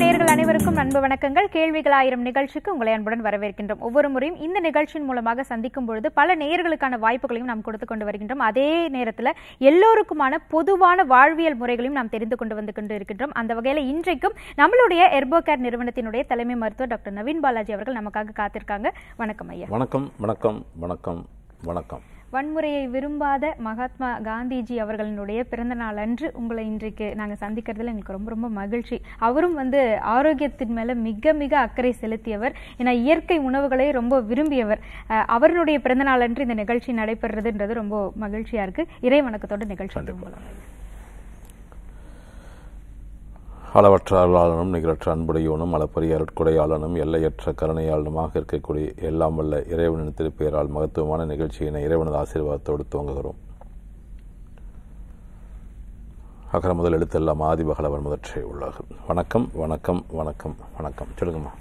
நேர்கள் அனைவருக்கும் அன்பு வணக்கங்கள் கேள்விகள் ஆயிரம் நிகழ்ச்சிக்கு உங்களை அன்புடன் வரவேற்கின்றோம் ஒவ்வொரு முறையும் இந்த நிகழ்ச்சியின் மூலமாக சந்திக்கும் பொழுது பல நேர்களுக்கான வாய்ப்புகளையும் நாம் கொடுத்து கொண்டு வருகின்றோம் அதே நேரத்தில் எல்லோருக்குமான பொதுவான வாழ்வியல் முறைகளையும் நாம் தெரிந்து கொண்டு வந்து கொண்டு இருக்கின்றோம் அந்த வகையில் இன்றைக்கும் நம்மளுடைய எர்போ கேர் நிறுவனத்தினுடைய தலைமை மருத்துவர் டாக்டர் நவீன் பாலாஜி அவர்கள் நமக்காக காத்திருக்காங்க வணக்கம் ஐயா வணக்கம் வணக்கம் வணக்கம் வணக்கம் வன்முறையை விரும்பாத மகாத்மா காந்திஜி அவர்களினுடைய பிறந்த நாள் அன்று உங்களை இன்றைக்கு நாங்கள் சந்திக்கிறதுல எங்களுக்கு ரொம்ப ரொம்ப மகிழ்ச்சி அவரும் வந்து ஆரோக்கியத்தின் மேலே மிக மிக அக்கறை செலுத்தியவர் ஏன்னா இயற்கை உணவுகளை ரொம்ப விரும்பியவர் அவருடைய பிறந்த நாள் அன்று இந்த நிகழ்ச்சி நடைபெறதுன்றது ரொம்ப மகிழ்ச்சியாக இருக்கு இறை வணக்கத்தோட நிகழ்ச்சி அளவற்ற அருளாளனும் நிகழற்ற அன்புடையவனும் அளப்பரிய அருட்குடையாளனும் எல்லையற்ற கருணையாளனுமாக இருக்கக்கூடிய எல்லாம் வல்ல இறைவனின் திருப்பெயரால் மகத்துவமான நிகழ்ச்சியினை இறைவனது ஆசீர்வாதத்தோடு துவங்குகிறோம் அகர முதல் எழுத்தெல்லாம் ஆதிபகலவன் முதற்றே உள்ளாகும் வணக்கம் வணக்கம் வணக்கம் வணக்கம் சொல்லுங்கம்மா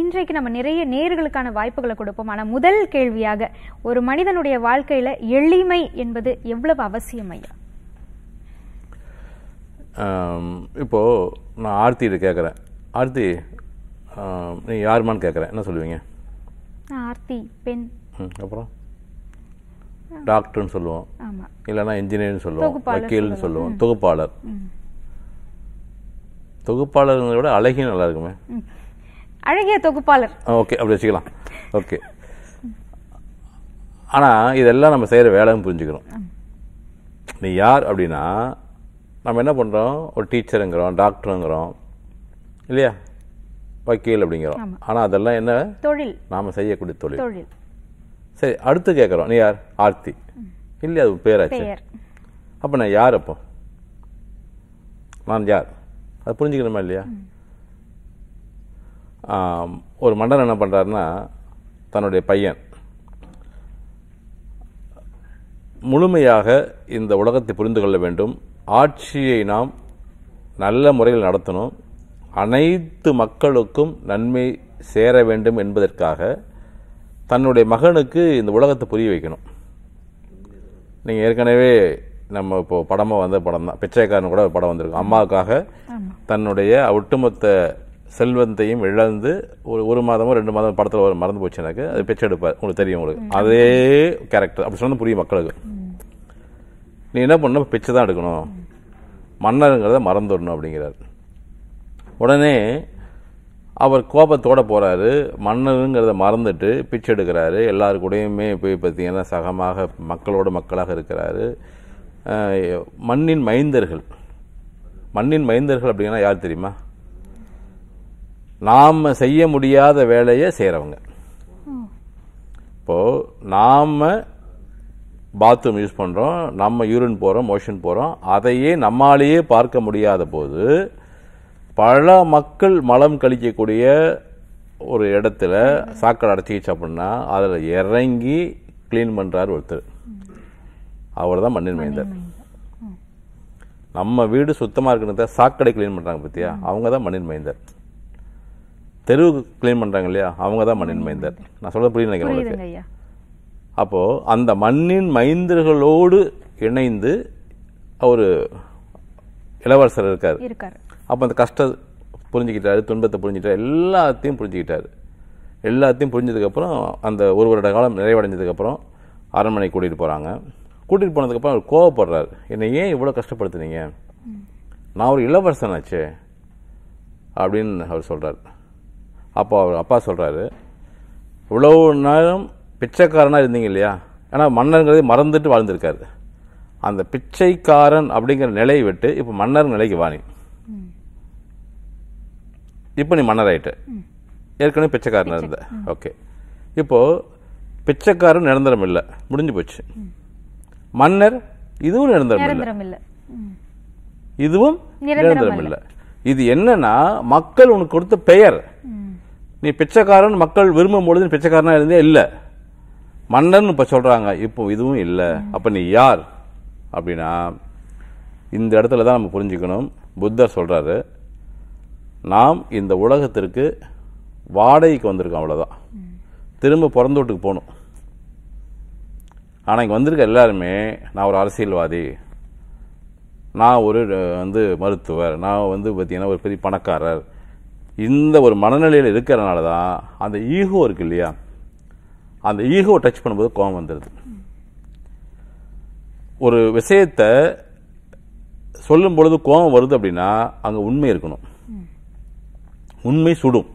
இன்றைக்கு நம்ம நிறைய நேர்களுக்கான வாய்ப்புகளை கொடுப்போம் ஆனால் முதல் கேள்வியாக ஒரு மனிதனுடைய வாழ்க்கையில் எளிமை என்பது எவ்வளவு அவசியம் ஐயா இப்போது நான் ஆர்த்திகிட்ட கேட்குறேன் ஆர்த்தி நீ யாருமான்னு கேட்குறேன் என்ன சொல்லுவீங்க ஆர்த்தி பெண் அப்புறம் டாக்டர்னு சொல்லுவோம் இல்லைன்னா இன்ஜினியர்னு சொல்லுவோம் வக்கீல்னு சொல்லுவோம் தொகுப்பாளர் தொகுப்பாளருங்கிறத விட அழகியும் நல்லா இருக்குமே அழகிய தொகுப்பாளர் ஓகே அப்படி வச்சுக்கலாம் ஓகே ஆனால் இதெல்லாம் நம்ம செய்கிற வேலைன்னு புரிஞ்சுக்கிறோம் நீ யார் அப்படின்னா நம்ம என்ன பண்ணுறோம் ஒரு டீச்சருங்கிறோம் டாக்டருங்கிறோம் இல்லையா வக்கீல் அப்படிங்கிறோம் ஆனால் அதெல்லாம் என்ன தொழில் நாம் செய்யக்கூடிய தொழில் தொழில் சரி அடுத்து கேட்குறோம் நீ யார் ஆர்த்தி இல்லையா அது பேராச்சு அப்போ நான் யார் அப்போ நான் யார் அது புரிஞ்சுக்கணுமா இல்லையா ஒரு மன்னன் என்ன பண்ணுறாருன்னா தன்னுடைய பையன் முழுமையாக இந்த உலகத்தை புரிந்து கொள்ள வேண்டும் ஆட்சியை நாம் நல்ல முறையில் நடத்தணும் அனைத்து மக்களுக்கும் நன்மை சேர வேண்டும் என்பதற்காக தன்னுடைய மகனுக்கு இந்த உலகத்தை புரிய வைக்கணும் நீங்கள் ஏற்கனவே நம்ம இப்போது படமாக வந்த படம் தான் பிச்சைக்காரன் கூட படம் வந்திருக்கும் அம்மாவுக்காக தன்னுடைய ஒட்டுமொத்த செல்வந்தையும் இழந்து ஒரு ஒரு மாதமோ ரெண்டு மாதமோ படத்தில் மறந்து போச்சு எனக்கு அது பிச்சை எடுப்பார் உங்களுக்கு தெரியும் உங்களுக்கு அதே கேரக்டர் அப்படி சொன்னால் புரியும் மக்களுக்கு நீ என்ன பண்ண பிச்சை தான் எடுக்கணும் மன்னருங்கிறத மறந்துடணும் அப்படிங்கிறார் உடனே அவர் கோபத்தோடு போகிறாரு மன்னருங்கிறத மறந்துட்டு பிச்சை எடுக்கிறாரு எல்லாரு போய் பார்த்திங்கன்னா சகமாக மக்களோட மக்களாக இருக்கிறாரு மண்ணின் மைந்தர்கள் மண்ணின் மைந்தர்கள் அப்படிங்கன்னா யார் தெரியுமா நாம் செய்ய முடியாத வேலையை செய்கிறவங்க இப்போது நாம் பாத்ரூம் யூஸ் பண்ணுறோம் நம்ம யூரின் போகிறோம் மோஷன் போகிறோம் அதையே நம்மாலேயே பார்க்க முடியாத போது பல மக்கள் மலம் கழிக்கக்கூடிய ஒரு இடத்துல சாக்கடை அடைச்சிக்கிச்சு அப்படின்னா அதில் இறங்கி க்ளீன் பண்ணுறாரு ஒருத்தர் அவர் தான் மண்ணின் மைந்தர் நம்ம வீடு சுத்தமாக இருக்கிறத சாக்கடை க்ளீன் பண்ணுறாங்க பார்த்தியா அவங்க தான் மண்ணின் மைந்தர் தெருவுக்கு க்ளீன் பண்ணுறாங்க இல்லையா அவங்க தான் மண்ணின் மைந்தர் நான் சொல்ல புரியுது நினைக்கிறேன் உங்களுக்கு அப்போது அந்த மண்ணின் மைந்தர்களோடு இணைந்து அவர் இளவரசர் இருக்கார் அப்போ அந்த கஷ்டம் புரிஞ்சுக்கிட்டாரு துன்பத்தை புரிஞ்சுக்கிட்டார் எல்லாத்தையும் புரிஞ்சுக்கிட்டார் எல்லாத்தையும் புரிஞ்சதுக்கப்புறம் அந்த ஒரு வருட காலம் நிறைவடைஞ்சதுக்கப்புறம் அரண்மனை கூட்டிகிட்டு போகிறாங்க கூட்டிகிட்டு போனதுக்கப்புறம் அவர் கோவப்படுறார் என்னை ஏன் இவ்வளோ கஷ்டப்படுத்துனீங்க நான் ஒரு இளவரசன் அப்படின்னு அவர் சொல்கிறார் அப்போ அவர் அப்பா சொல்கிறாரு இவ்வளோ நேரம் பிச்சைக்காரனாக இருந்தீங்க இல்லையா ஏன்னா மன்னர்ங்கிறதே மறந்துட்டு வாழ்ந்திருக்காரு அந்த பிச்சைக்காரன் அப்படிங்கிற நிலையை விட்டு இப்போ மன்னர் நிலைக்கு வாணி இப்போ நீ மன்னர் ஆயிட்ட ஏற்கனவே பிச்சைக்காரன் இருந்த ஓகே இப்போது பிச்சைக்காரன் நிரந்தரம் இல்லை முடிஞ்சு போச்சு மன்னர் இதுவும் நிரந்தரம் இல்லை இதுவும் நிரந்தரம் இல்லை இது என்னன்னா மக்கள் உனக்கு கொடுத்த பெயர் நீ பிச்சைக்காரன் மக்கள் விரும்பும் பொழுது பிச்சைக்காரனா இருந்தே இல்லை மன்னன் இப்போ சொல்கிறாங்க இப்போ இதுவும் இல்லை அப்போ நீ யார் அப்படின்னா இந்த இடத்துல தான் நம்ம புரிஞ்சுக்கணும் புத்தர் சொல்கிறாரு நாம் இந்த உலகத்திற்கு வாடகைக்கு வந்திருக்கோம் அவ்வளோதான் திரும்ப பிறந்த வீட்டுக்கு போகணும் ஆனால் இங்கே வந்திருக்க எல்லாருமே நான் ஒரு அரசியல்வாதி நான் ஒரு வந்து மருத்துவர் நான் வந்து பார்த்திங்கன்னா ஒரு பெரிய பணக்காரர் இந்த ஒரு மனநிலையில் இருக்கிறனால தான் அந்த ஈகோ இருக்கு இல்லையா அந்த ஈகோ டச் பண்ணும்போது கோபம் வந்துடுது ஒரு விஷயத்த சொல்லும் பொழுது கோபம் வருது அப்படின்னா அங்கே உண்மை இருக்கணும் உண்மை சுடும்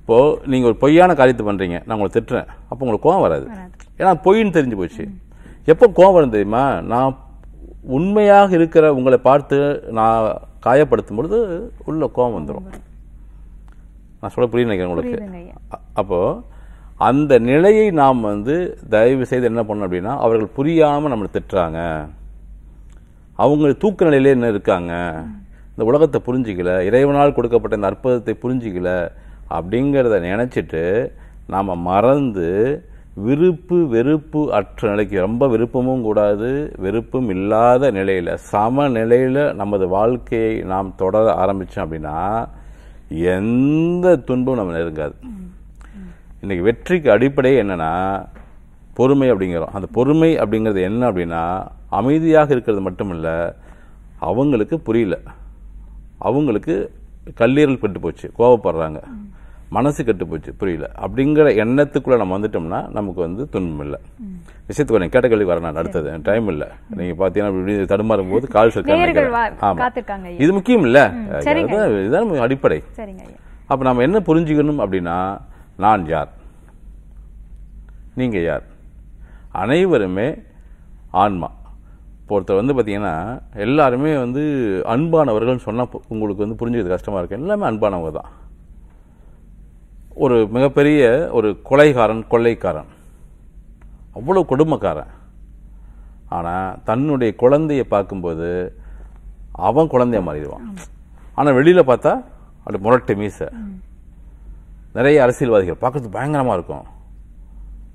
இப்போது நீங்கள் ஒரு பொய்யான காரியத்தை பண்ணுறீங்க நான் உங்களை திட்டுறேன் அப்போ உங்களுக்கு கோவம் வராது ஏன்னா பொய்ன்னு தெரிஞ்சு போச்சு எப்போ கோவம் வரும் தெரியுமா நான் உண்மையாக இருக்கிற உங்களை பார்த்து நான் காயப்படுத்தும் பொழுது உள்ள கோபம் வந்துடும் நான் சொல்ல புரிய நினைக்கிறேன் உங்களுக்கு அப்போது அந்த நிலையை நாம் வந்து தயவு செய்து என்ன பண்ணோம் அப்படின்னா அவர்கள் புரியாமல் நம்மளை திட்டுறாங்க அவங்க தூக்க நிலையிலே என்ன இருக்காங்க இந்த உலகத்தை புரிஞ்சிக்கல இறைவனால் கொடுக்கப்பட்ட இந்த அற்புதத்தை புரிஞ்சிக்கல அப்படிங்கிறத நினச்சிட்டு நாம் மறந்து விருப்பு வெறுப்பு அற்ற நிலைக்கு ரொம்ப விருப்பமும் கூடாது வெறுப்பும் இல்லாத நிலையில் சம நிலையில் நமது வாழ்க்கையை நாம் தொடர ஆரம்பித்தோம் அப்படின்னா எந்த துன்பம் நம்ம நெருங்காது இன்றைக்கி வெற்றிக்கு அடிப்படையே என்னென்னா பொறுமை அப்படிங்கிறோம் அந்த பொறுமை அப்படிங்கிறது என்ன அப்படின்னா அமைதியாக இருக்கிறது மட்டும் இல்லை அவங்களுக்கு புரியல அவங்களுக்கு கல்லீரல் பட்டு போச்சு கோவப்படுறாங்க மனசு கெட்டுப்போச்சு புரியல அப்படிங்கிற எண்ணத்துக்குள்ளே நம்ம வந்துட்டோம்னா நமக்கு வந்து துன்பம் இல்லை விஷயத்துக்கு கொஞ்சம் கேட்ட வர நான் அடுத்தது டைம் இல்லை நீங்கள் பார்த்தீங்கன்னா தடுமாறும் போது கால் ஆமாம் இது முக்கியம் இல்லை இதுதான் அடிப்படை அப்போ நம்ம என்ன புரிஞ்சுக்கணும் அப்படின்னா நான் யார் நீங்கள் யார் அனைவருமே ஆன்மா ஒருத்தர் வந்து பார்த்தீங்கன்னா எல்லாருமே வந்து அன்பானவர்கள்னு சொன்னால் உங்களுக்கு வந்து புரிஞ்சுக்கிறது கஷ்டமாக இருக்குது எல்லாமே அன்பானவங்க தான் ஒரு மிகப்பெரிய ஒரு கொலைகாரன் கொள்ளைக்காரன் அவ்வளோ கொடுமைக்காரன் ஆனால் தன்னுடைய குழந்தையை பார்க்கும்போது அவன் குழந்தைய மாறிடுவான் ஆனால் வெளியில் பார்த்தா அப்படி முரட்டு மீசை நிறைய அரசியல்வாதிகள் பார்க்குறதுக்கு பயங்கரமாக இருக்கும்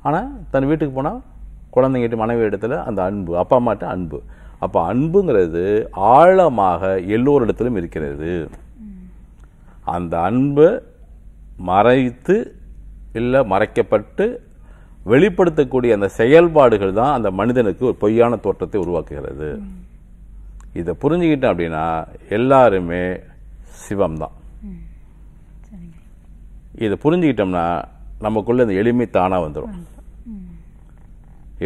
ஆனால் தன் வீட்டுக்கு போனால் குழந்தைங்கிட்ட மனைவி இடத்துல அந்த அன்பு அப்பா அம்மாட்ட அன்பு அப்போ அன்புங்கிறது ஆழமாக எல்லோரிடத்திலும் இருக்கிறது அந்த அன்பை மறைத்து இல்லை மறைக்கப்பட்டு வெளிப்படுத்தக்கூடிய அந்த செயல்பாடுகள் தான் அந்த மனிதனுக்கு ஒரு பொய்யான தோற்றத்தை உருவாக்குகிறது இதை புரிஞ்சுக்கிட்டேன் அப்படின்னா எல்லாருமே சிவம் தான் இதை புரிஞ்சுக்கிட்டோம்னா நமக்குள்ளே இந்த எளிமை தானாக வந்துடும்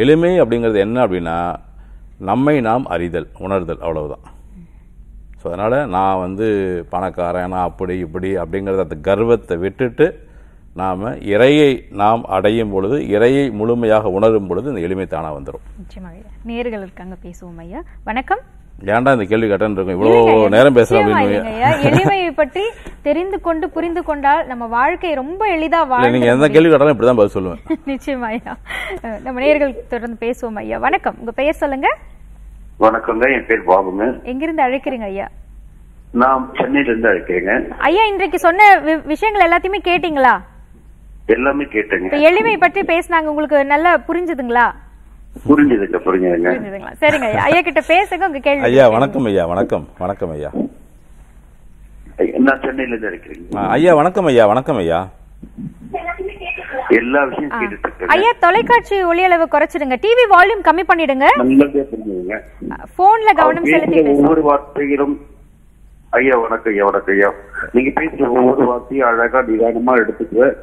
எளிமை அப்படிங்கிறது என்ன அப்படின்னா நம்மை நாம் அறிதல் உணர்தல் அவ்வளவுதான் ஸோ அதனால் நான் வந்து பணக்காரன் நான் அப்படி இப்படி அப்படிங்கிறத அந்த கர்வத்தை விட்டுட்டு நாம் இறையை நாம் அடையும் பொழுது இறையை முழுமையாக உணரும் பொழுது இந்த எளிமை தானாக வந்துடும் நேர்கள் இருக்காங்க பேசுவோம் ஐயா வணக்கம் ஏன்டா இந்த கேள்வி கட்டன் இருக்கும் இவ்வளோ நேரம் பேசுறோம் எளிமையை பற்றி தெரிந்து கொண்டு புரிந்து கொண்டால் நம்ம வாழ்க்கை ரொம்ப எளிதா வாழ நீங்க எந்த கேள்வி கட்டாலும் இப்படி பதில் சொல்லுவேன் நிச்சயமா ஐயா நம்ம நேர்கள் தொடர்ந்து பேசுவோம் ஐயா வணக்கம் உங்க பெயர் சொல்லுங்க வணக்கங்க என் பேர் பாபுங்க எங்கிருந்து அழைக்கிறீங்க ஐயா நான் சென்னையில இருந்து அழைக்கிறேங்க ஐயா இன்றைக்கு சொன்ன விஷயங்கள் எல்லாத்தையுமே கேட்டீங்களா எல்லாமே கேட்டேங்க எளிமை பற்றி பேசினாங்க உங்களுக்கு நல்லா புரிஞ்சுதுங்களா புரிஞ்சுதுங்க புரிஞ்சுதுங்க சரிங்க ஐயா ஐயா கிட்ட பேசுங்க உங்க கேள்வி ஐயா வணக்கம் ஐயா வணக்கம் வணக்கம் ஐயா நான் சென்னையில இருந்து அழைக்கிறேங்க ஐயா வணக்கம் ஐயா வணக்கம் ஐயா எல்லா விஷயம் ஐயா தொலைக்காட்சி ஒளி அளவு குறைச்சிடுங்க டிவி வால்யூம் கம்மி பண்ணிடுங்க போன்ல கவனம் செலுத்தி ஒவ்வொரு வார்த்தையிலும் ஐயா வணக்கம் ஐயா வணக்கம் ஐயா நீங்க பேசுற ஒவ்வொரு வார்த்தையும் அழகா நிதானமா எடுத்துக்குவேன்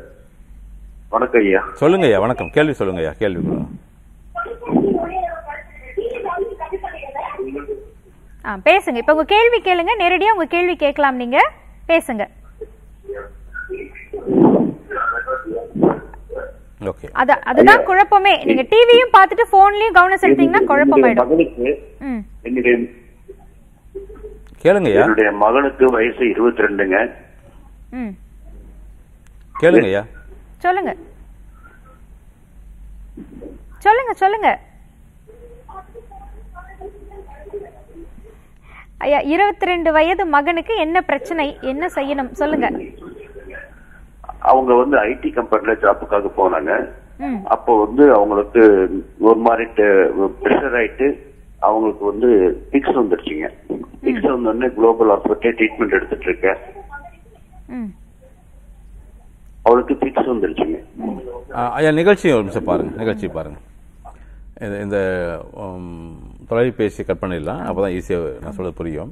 வணக்கம் ஐயா சொல்லுங்க ஐயா வணக்கம் கேள்வி சொல்லுங்க ஐயா கேள்வி பேசுங்க இப்ப உங்க கேள்வி கேளுங்க நேரடியா உங்க கேள்வி கேட்கலாம் நீங்க பேசுங்க அதுதான் குழப்பமே நீங்க டிவியும் பார்த்துட்டு போன்லயும் கவனம் செலுத்தீங்கன்னா குழப்பமாயிடும் கேளுங்க என்னுடைய மகனுக்கு வயசு இருபத்தி ரெண்டுங்க சொல்லுங்க சொல்லுங்க சொல்லுங்க ஐயா இருபத்தி ரெண்டு வயது மகனுக்கு என்ன பிரச்சனை என்ன செய்யணும் சொல்லுங்க அவங்க வந்து ஐடி கம்பெனில ஜாப்புக்காக போனாங்க அப்போ வந்து அவங்களுக்கு ஒரு மாதிரி ப்ரெஷர் ஆயிட்டு அவங்களுக்கு வந்து பிக்ஸ் வந்துருச்சுங்க பிக்ஸ் வந்தோடனே குளோபல் ஹாஸ்பிட்டல் ட்ரீட்மெண்ட் எடுத்துட்டு இருக்கேன் அவளுக்கு பிக்ஸ் வந்துருச்சுங்க ஐயா நிகழ்ச்சி ஒரு நிமிஷம் பாருங்க நிகழ்ச்சி பாருங்க இந்த தொலைபேசி கட் பண்ணிடலாம் அப்பதான் ஈஸியா ஈஸியாக நான் சொல்ல புரியும்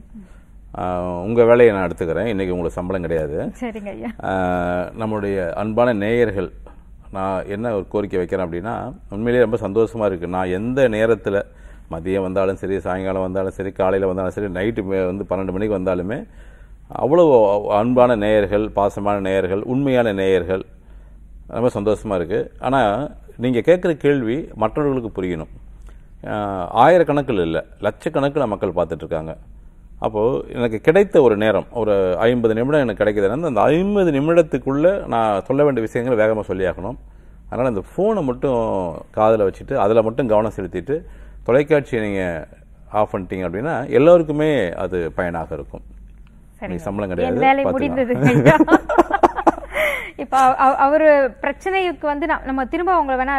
உங்கள் வேலையை நான் எடுத்துக்கிறேன் இன்றைக்கி உங்களுக்கு சம்பளம் கிடையாது சரிங்க ஐயா நம்மளுடைய அன்பான நேயர்கள் நான் என்ன ஒரு கோரிக்கை வைக்கிறேன் அப்படின்னா உண்மையிலேயே ரொம்ப சந்தோஷமாக இருக்குது நான் எந்த நேரத்தில் மதியம் வந்தாலும் சரி சாயங்காலம் வந்தாலும் சரி காலையில் வந்தாலும் சரி நைட்டு வந்து பன்னெண்டு மணிக்கு வந்தாலுமே அவ்வளோ அன்பான நேயர்கள் பாசமான நேயர்கள் உண்மையான நேயர்கள் ரொம்ப சந்தோஷமாக இருக்குது ஆனால் நீங்கள் கேட்குற கேள்வி மற்றவர்களுக்கு புரியணும் ஆயிரக்கணக்கில் இல்லை லட்சக்கணக்கில் மக்கள் பார்த்துட்ருக்காங்க அப்போது எனக்கு கிடைத்த ஒரு நேரம் ஒரு ஐம்பது நிமிடம் எனக்கு கிடைக்குதுன்னா அந்த ஐம்பது நிமிடத்துக்குள்ளே நான் சொல்ல வேண்டிய விஷயங்களை வேகமாக சொல்லியாகணும் அதனால் அந்த ஃபோனை மட்டும் காதில் வச்சுட்டு அதில் மட்டும் கவனம் செலுத்திட்டு தொலைக்காட்சியை நீங்கள் ஆஃப் பண்ணிட்டீங்க அப்படின்னா எல்லோருக்குமே அது பயனாக இருக்கும் நீ சம்பளம் கிடையாது இப்போ அவர் பிரச்சனைக்கு வந்து நம்ம திரும்ப அவங்கள வேணா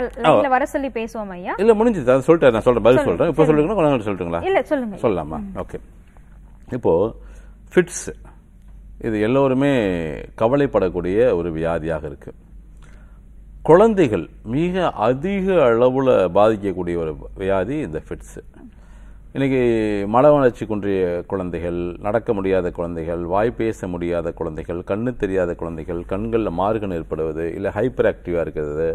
வர சொல்லி பேசுவோம் ஐயா இல்ல முடிஞ்சது சொல்லிட்டு நான் சொல்றேன் பதில் சொல்றேன் இப்ப சொல்லுங்க சொல்லுங்களா இல்ல சொல்லுங்க சொல்லலாமா ஓகே இப்போது ஃபிட்ஸ் இது எல்லோருமே கவலைப்படக்கூடிய ஒரு வியாதியாக இருக்குது குழந்தைகள் மிக அதிக அளவில் பாதிக்கக்கூடிய ஒரு வியாதி இந்த ஃபிட்ஸு இன்றைக்கி மல வளர்ச்சி குன்றிய குழந்தைகள் நடக்க முடியாத குழந்தைகள் வாய் பேச முடியாத குழந்தைகள் கண்ணு தெரியாத குழந்தைகள் கண்களில் மார்கன் ஏற்படுவது இல்லை ஹைப்பர் ஆக்டிவாக இருக்கிறது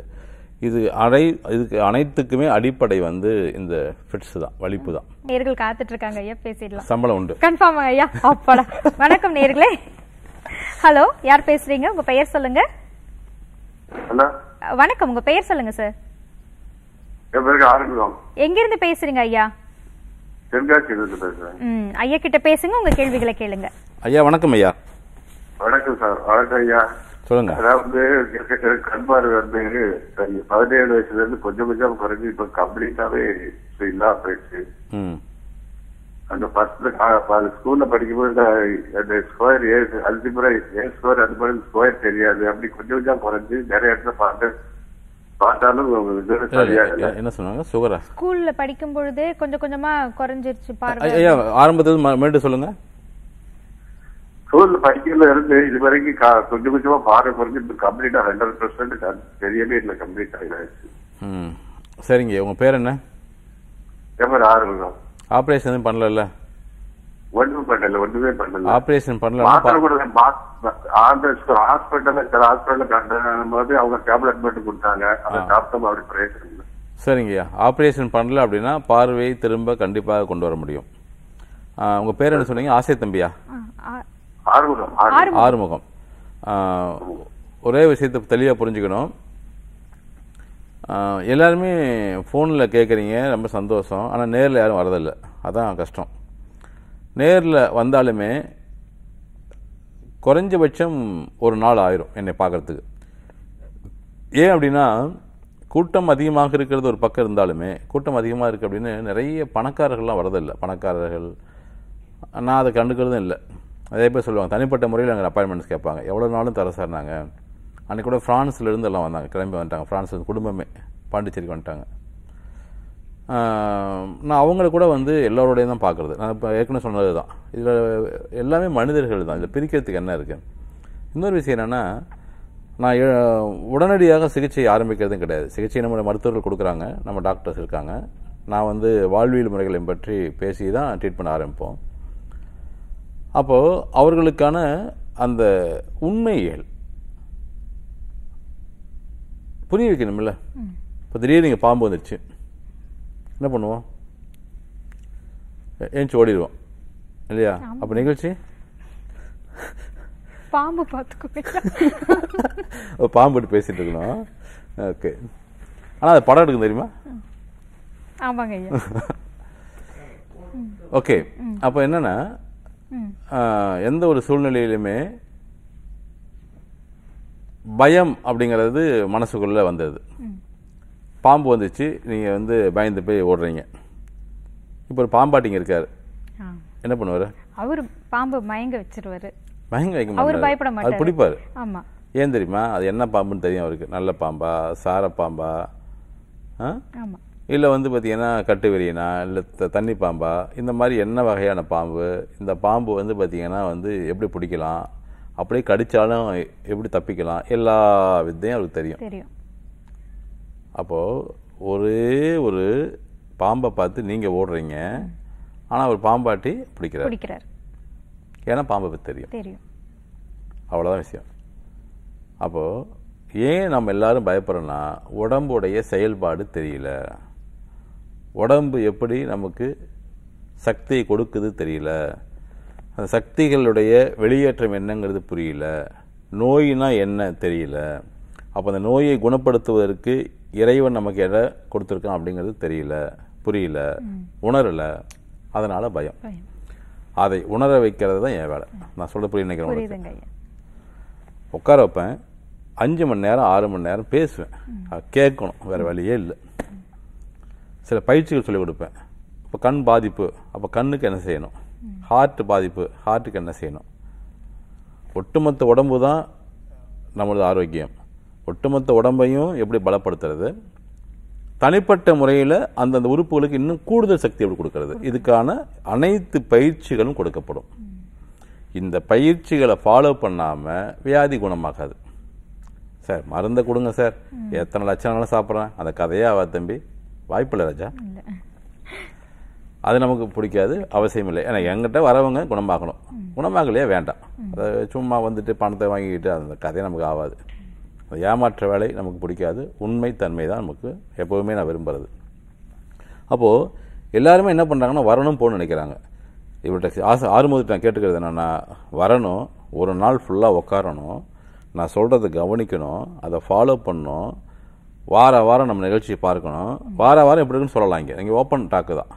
இது அடை இதுக்கு அனைத்துக்குமே அடிப்படை வந்து இந்த ஃபிட்ஸ் தான் வலிப்பு தான் நேர்கள் காத்துட்டு இருக்காங்க ஐயா பேசிடலாம் சம்பளம் உண்டு கன்ஃபார்ம் ஐயா அப்பாடா வணக்கம் நேர்களே ஹலோ யார் பேசுறீங்க உங்க பெயர் சொல்லுங்க வணக்கம் உங்க பெயர் சொல்லுங்க சார் எங்க இருந்து பேசுறீங்க ஐயா ஐயா கிட்ட பேசுங்க உங்க கேள்விகளை கேளுங்க ஐயா வணக்கம் ஐயா வணக்கம் சார் வணக்கம் ஐயா சொல்லுங்க அதாவது கண்பார்வை வந்து பதினேழு வயசுல இருந்து கொஞ்சம் கொஞ்சம் குறைஞ்சு இப்ப கம்ப்ளீட்டாவே இல்லாம போயிடுச்சு அந்த ஃபர்ஸ்ட் ஸ்கூல்ல படிக்கும்போது அந்த square A algebra A square அந்த மாதிரி ஸ்கொயர் தெரியாது அப்படி கொஞ்சம் கொஞ்சம் குறைஞ்சு நிறைய இடத்துல பார்த்து பார்த்தாலும் ஸ்கூல்ல படிக்கும் பொழுதே கொஞ்சம் கொஞ்சமா குறைஞ்சிருச்சு பாருங்க ஆரம்பத்துல மறுபடியும் சொல்லுங்க ஸ்கூல்ல படிக்கிறதுல இருந்து இது வரைக்கும் கொஞ்சம் கொஞ்சமா பாடம் குறைஞ்சு கம்ப்ளீட்டா ஹண்ட்ரட் பர்சன்ட் தெரியவே இல்லை கம்ப்ளீட் ஆகிடாச்சு சரிங்க உங்க பேர் என்ன எவர் ஆறுதான் ஆபரேஷன் எதுவும் பண்ணல ஒண்ணுமே பண்ணல ஒண்ணுமே பண்ணல ஆபரேஷன் பண்ணல மாத்திரை கூட ஹாஸ்பிட்டல்ல சில ஹாஸ்பிட்டல்ல கண்டும் அவங்க டேப்லெட் மட்டும் கொடுத்தாங்க அதை சாப்பிட்டோம் அப்படி பிரயோஜனம் சரிங்கய்யா ஆப்ரேஷன் பண்ணல அப்படின்னா பார்வையை திரும்ப கண்டிப்பாக கொண்டு வர முடியும் உங்க பேர் என்ன சொன்னீங்க ஆசை தம்பியா ஆறுமுகம் ஒரே விஷயத்தை தெளிவாக புரிஞ்சுக்கணும் எல்லாருமே ஃபோனில் கேட்குறீங்க ரொம்ப சந்தோஷம் ஆனால் நேரில் யாரும் வரதில்லை அதான் கஷ்டம் நேரில் வந்தாலுமே குறைஞ்சபட்சம் ஒரு நாள் ஆயிரும் என்னை பார்க்குறதுக்கு ஏன் அப்படின்னா கூட்டம் அதிகமாக இருக்கிறது ஒரு பக்கம் இருந்தாலுமே கூட்டம் அதிகமாக இருக்குது அப்படின்னு நிறைய பணக்காரர்கள்லாம் வரதில்லை பணக்காரர்கள் நான் அதை கண்டுக்கிறதும் இல்லை அதே பேர் சொல்லுவாங்க தனிப்பட்ட முறையில் நாங்கள் அப்பாயின்மெண்ட்ஸ் கேட்பாங்க எவ்வளோ நாளும் தர சார் நாங்கள் அன்றைக்கி கூட ஃப்ரான்ஸ்லேருந்து எல்லாம் வந்தாங்க கிளம்பி வந்துட்டாங்க ஃப்ரான்ஸ் குடும்பமே பாண்டிச்சேரிக்கு வந்துட்டாங்க நான் அவங்கள கூட வந்து எல்லோருடையும் தான் பார்க்குறது நான் இப்போ ஏற்கனவே சொன்னது தான் இதில் எல்லாமே மனிதர்கள் தான் இதில் பிரிக்கிறதுக்கு என்ன இருக்குது இன்னொரு விஷயம் என்னென்னா நான் உடனடியாக சிகிச்சை ஆரம்பிக்கிறதும் கிடையாது சிகிச்சை நம்ம மருத்துவர்கள் கொடுக்குறாங்க நம்ம டாக்டர்ஸ் இருக்காங்க நான் வந்து வாழ்வியல் முறைகளையும் பற்றி பேசி தான் ட்ரீட்மெண்ட் ஆரம்பிப்போம் அப்போது அவர்களுக்கான அந்த உண்மைகள் புரிய வைக்கணும்ல இப்போ திடீர்னு நீங்கள் பாம்பு வந்துடுச்சு என்ன பண்ணுவோம் ஏன்ச்சு ஓடிடுவோம் இல்லையா அப்போ நிகழ்ச்சி பாம்பு பார்த்துக்கோ பாம்புட்டு பேசிட்டு இருக்கணும் ஓகே ஆனால் அது படம் எடுக்கும் தெரியுமா ஆமாங்க ஓகே அப்போ என்னன்னா எந்த ஒரு சூழ்நிலையிலுமே பயம் அப்படிங்கிறது மனசுக்குள்ளே வந்தது பாம்பு வந்துச்சு நீங்கள் வந்து பயந்து போய் ஓடுறீங்க இப்போ ஒரு பாம்பாட்டிங்க இருக்கார் என்ன பண்ணுவார் அவர் பாம்பு மயங்க வச்சிருவாரு மயங்க வைக்க அவர் பயப்பட மாட்டார் பிடிப்பார் ஆமாம் ஏன் தெரியுமா அது என்ன பாம்புன்னு தெரியும் அவருக்கு நல்ல பாம்பா சார பாம்பா ஆமா ஆமாம் இல்லை வந்து பார்த்திங்கன்னா விரியனா இல்லை த தண்ணி பாம்பா இந்த மாதிரி என்ன வகையான பாம்பு இந்த பாம்பு வந்து பார்த்திங்கன்னா வந்து எப்படி பிடிக்கலாம் அப்படியே கடித்தாலும் எப்படி தப்பிக்கலாம் எல்லா வித்தையும் அவருக்கு தெரியும் அப்போது ஒரே ஒரு பாம்பை பார்த்து நீங்கள் ஓடுறீங்க ஆனால் அவர் பாம்பாட்டி பிடிக்கிறார் பிடிக்கிறார் ஏன்னா பாம்பை பற்றி தெரியும் தெரியும் அவ்வளோதான் விஷயம் அப்போது ஏன் நம்ம எல்லாரும் பயப்படுறோன்னா உடம்புடைய செயல்பாடு தெரியல உடம்பு எப்படி நமக்கு சக்தியை கொடுக்குது தெரியல அந்த சக்திகளுடைய வெளியேற்றம் என்னங்கிறது புரியல நோயினா என்ன தெரியல அப்போ அந்த நோயை குணப்படுத்துவதற்கு இறைவன் நமக்கு எதை கொடுத்துருக்கான் அப்படிங்கிறது தெரியல புரியல உணரலை அதனால் பயம் அதை உணர வைக்கிறது தான் என் வேலை நான் சொல்ல புரிய நினைக்கிறேன் உட்கார வைப்பேன் அஞ்சு மணி நேரம் ஆறு மணி நேரம் பேசுவேன் கேட்கணும் வேறு வழியே இல்லை சில பயிற்சிகள் சொல்லிக் கொடுப்பேன் இப்போ கண் பாதிப்பு அப்போ கண்ணுக்கு என்ன செய்யணும் ஹார்ட் பாதிப்பு ஹார்ட்டுக்கு என்ன செய்யணும் ஒட்டுமொத்த உடம்பு தான் நம்மளது ஆரோக்கியம் ஒட்டுமொத்த உடம்பையும் எப்படி பலப்படுத்துறது தனிப்பட்ட முறையில் அந்தந்த உறுப்புகளுக்கு இன்னும் கூடுதல் சக்தி எப்படி கொடுக்கறது இதுக்கான அனைத்து பயிற்சிகளும் கொடுக்கப்படும் இந்த பயிற்சிகளை ஃபாலோ பண்ணாமல் வியாதி குணமாகாது சார் மருந்தை கொடுங்க சார் எத்தனை லட்சம் நாளும் சாப்பிட்றேன் அந்த கதையாக தம்பி வாய்ப்பில்லை ராஜா அது நமக்கு பிடிக்காது அவசியம் இல்லை ஏன்னா எங்கிட்ட வரவங்க குணமாக்கணும் குணமாகலையே வேண்டாம் அதை சும்மா வந்துட்டு பணத்தை வாங்கிக்கிட்டு அந்த கதையை நமக்கு ஆகாது ஏமாற்ற வேலை நமக்கு பிடிக்காது உண்மை தன்மை தான் நமக்கு எப்போவுமே நான் விரும்புகிறது அப்போது எல்லாருமே என்ன பண்ணுறாங்கன்னா வரணும் போகணும்னு நினைக்கிறாங்க இவர்கிட்ட ஆசை ஆறுமுகத்தை நான் கேட்டுக்கிறது என்னென்னா வரணும் ஒரு நாள் ஃபுல்லாக உட்காரணும் நான் சொல்கிறத கவனிக்கணும் அதை ஃபாலோ பண்ணணும் வார வாரம் நம்ம நிகழ்ச்சியை பார்க்கணும் வார வாரம் எப்படி இருக்குன்னு சொல்லலாம் இங்கே இங்கே ஓப்பன் டாக்கு தான்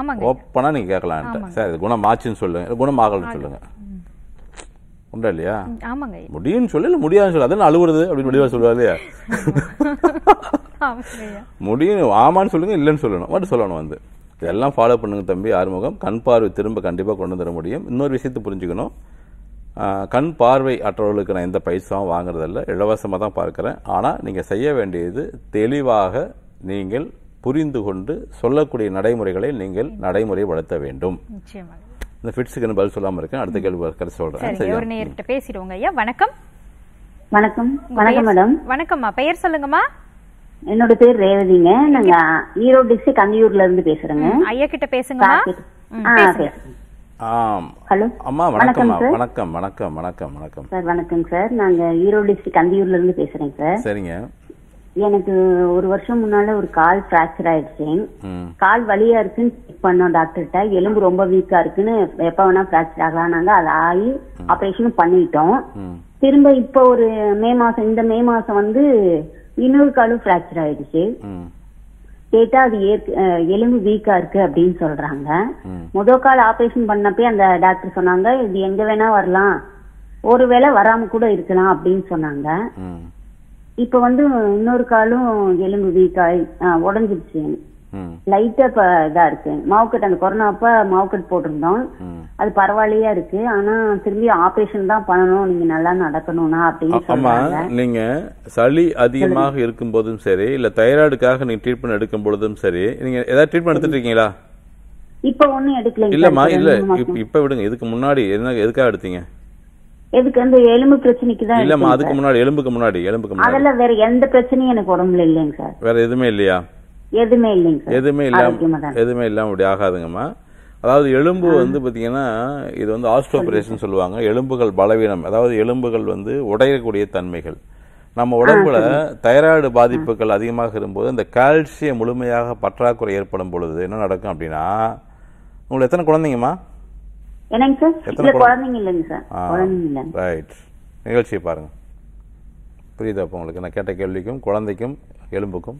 ஆமாம் ஓப்பனாக நீங்கள் கேட்கலான்ட்டு சரி இது குணம் ஆச்சுன்னு சொல்லுங்க குணம் ஆகலன்னு சொல்லுங்கள் உண்டா இல்லையா ஆமாங்க முடியும்னு சொல்லி இல்லை முடியாதுன்னு சொல்லு அதான் அழுவுறது அப்படின்னு முடிவா சொல்லுவா இல்லையா முடியும் ஆமான்னு சொல்லுங்க இல்லைன்னு சொல்லணும் மட்டும் சொல்லணும் வந்து இதெல்லாம் ஃபாலோ பண்ணுங்க தம்பி ஆறுமுகம் கண் பார்வை திரும்ப கண்டிப்பாக கொண்டு தர முடியும் இன்னொரு விஷயத்தை புரிஞ்சுக்கணும் கண் பார்வை அற்றவர்களுக்கு நான் எந்த பயிற்சியும் வாங்குறதில்ல இலவசமாக தான் பார்க்குறேன் ஆனால் நீங்கள் செய்ய வேண்டியது தெளிவாக நீங்கள் புரிந்து கொண்டு சொல்லக்கூடிய நடைமுறைகளை நீங்கள் நடைமுறைப்படுத்த வேண்டும் இந்த ஃபிட்ஸுக்கு பதில் சொல்லாமல் இருக்கேன் அடுத்த கேள்வி சொல்கிறேன் ஒரு பேசிடுவோங்க ஐயா வணக்கம் வணக்கம் வணக்கம் மேடம் வணக்கம்மா பெயர் சொல்லுங்கம்மா என்னோட பேர் ரேவதிங்க நாங்க ஈரோடு டிஸ்ட்ரிக்ட் அந்தியூர்ல இருந்து பேசுறேங்க ஐயா கிட்ட பேசுங்க ஹலோ வணக்கம் வணக்கம் வணக்கம் வணக்கம் சார் வணக்கம் சார் நாங்க ஈரோடு டிஸ்ட்ரிக் அந்தியூர்ல இருந்து பேசுறேன் சார் சரிங்க எனக்கு ஒரு வருஷம் முன்னால ஒரு கால் பிராக்சர் ஆயிடுச்சு கால் வலியா இருக்குன்னு செக் பண்ணோம் டாக்டர்கிட்ட எலும்பு ரொம்ப வீக்கா இருக்குன்னு எப்ப வேணா பிராக்சர் ஆகலாம்னாங்க அது ஆகி ஆபரேஷன் பண்ணிட்டோம் திரும்ப இப்ப ஒரு மே மாசம் இந்த மே மாசம் வந்து இன்னொரு காலும் பிராக்சர் ஆயிடுச்சு கேட்டா அது எலும்பு வீக்கா இருக்கு அப்படின்னு சொல்றாங்க முத கால் ஆபரேஷன் பண்ணப்பே அந்த டாக்டர் சொன்னாங்க இது எங்க வேணா வரலாம் ஒருவேளை வராம கூட இருக்கலாம் அப்படின்னு சொன்னாங்க இப்ப வந்து இன்னொரு காலும் எலும்பு வீக்காய் உடஞ்சிருச்சு லைட்டா இப்ப இதா இருக்கு மாவுக்கட் அந்த கொரோனா அப்ப மாவுக்கட் போட்டிருந்தோம் அது பரவாயில்லையா இருக்கு ஆனா திரும்பி ஆபரேஷன் தான் பண்ணணும் நீங்க நல்லா நடக்கணும்னா அப்படின்னு ஆமா நீங்க சளி அதிகமாக இருக்கும் போதும் சரி இல்ல தைராய்டுக்காக நீங்க ட்ரீட்மெண்ட் எடுக்கும் போதும் சரி நீங்க ஏதாவது ட்ரீட்மெண்ட் எடுத்துட்டு இருக்கீங்களா இப்ப ஒண்ணும் எடுக்கல இல்லம்மா இல்ல இப்ப விடுங்க இதுக்கு முன்னாடி என்ன எதுக்காக எடுத்தீங்க எதுக்கு அந்த எலும்பு பிரச்சனைக்கு தான் இல்லம்மா அதுக்கு முன்னாடி எலும்புக்கு முன்னாடி எலும்புக்கு முன்னாடி அதெல்லாம் வேற எந்த பிரச்சனையும் எனக்கு உடம்புல இல்லைங்க சார் வேற எதுவுமே இல்லையா எதுவுமே இல்லைங்க எதுவுமே இல்லாம எதுவுமே இல்லாம அப்படி ஆகாதுங்கம்மா அதாவது எலும்பு வந்து பார்த்தீங்கன்னா இது வந்து ஆஸ்ட்ரோபரேஷன் சொல்லுவாங்க எலும்புகள் பலவீனம் அதாவது எலும்புகள் வந்து உடையக்கூடிய தன்மைகள் நம்ம உடம்புல தைராய்டு பாதிப்புகள் அதிகமாக இருக்கும்போது இந்த கால்சியம் முழுமையாக பற்றாக்குறை ஏற்படும் பொழுது என்ன நடக்கும் அப்படின்னா உங்களுக்கு எத்தனை குழந்தைங்கம்மா ரைட் நிகழ்ச்சியை பாருங்க புரியுதா உங்களுக்கு நான் கேட்ட கேள்விக்கும் குழந்தைக்கும் எலும்புக்கும்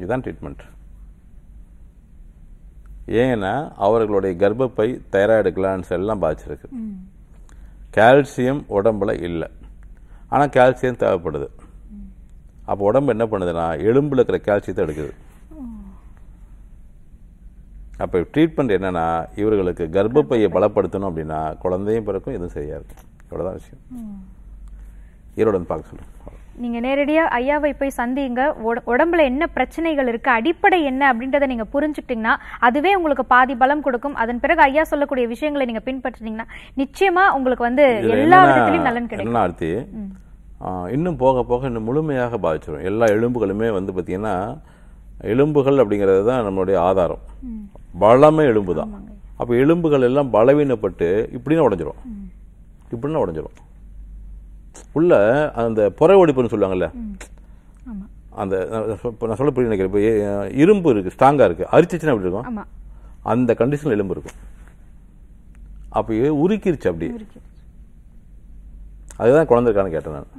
இதுதான் ட்ரீட்மெண்ட் ஏன்னா அவர்களுடைய கர்ப்பப்பை தைராய்டு கிளான்ஸ் எல்லாம் பாதிச்சிருக்கு கால்சியம் உடம்புல இல்லை ஆனால் கால்சியம் தேவைப்படுது அப்போ உடம்பு என்ன பண்ணுதுன்னா எலும்பில் இருக்கிற கால்சியத்தை எடுக்குது அப்போ ட்ரீட்மெண்ட் என்னென்னா இவர்களுக்கு கர்ப்பப்பையை பலப்படுத்தணும் அப்படின்னா குழந்தையும் பிறக்கும் எதுவும் சரியாக இருக்கும் இவ்வளோதான் விஷயம் ஈரோடு பார்க்க சொல்லுங்கள் நீங்கள் நேரடியாக ஐயாவை போய் சந்திங்க உடம்புல என்ன பிரச்சனைகள் இருக்குது அடிப்படை என்ன அப்படின்றத நீங்கள் புரிஞ்சுக்கிட்டிங்கன்னா அதுவே உங்களுக்கு பாதி பலம் கொடுக்கும் அதன் பிறகு ஐயா சொல்லக்கூடிய விஷயங்களை நீங்கள் பின்பற்றினீங்கன்னா நிச்சயமாக உங்களுக்கு வந்து எல்லா விதத்துலையும் நலன் கிடைக்கும் இன்னும் போக போக இன்னும் முழுமையாக பாதிச்சிடும் எல்லா எலும்புகளுமே வந்து பார்த்தீங்கன்னா எலும்புகள் அப்படிங்கிறது தான் நம்மளுடைய ஆதாரம் பலமே எலும்பு தான் அப்போ எலும்புகள் எல்லாம் பலவீனப்பட்டு இப்படின்னு உடஞ்சிரும் இப்படின்னு உடஞ்சிரும் உள்ள அந்த புற ஒடிப்புன்னு சொல்லுவாங்கல்ல அந்த நான் சொல்ல புரிய நினைக்கிறேன் இப்போ இரும்பு இருக்குது ஸ்ட்ராங்காக இருக்குது அரிச்சிச்சுன்னா அப்படி இருக்கும் அந்த கண்டிஷனில் எலும்பு இருக்கும் அப்போ உருக்கிருச்சு அப்படி அதுதான் குழந்தை இருக்கான்னு கேட்டேன் நான்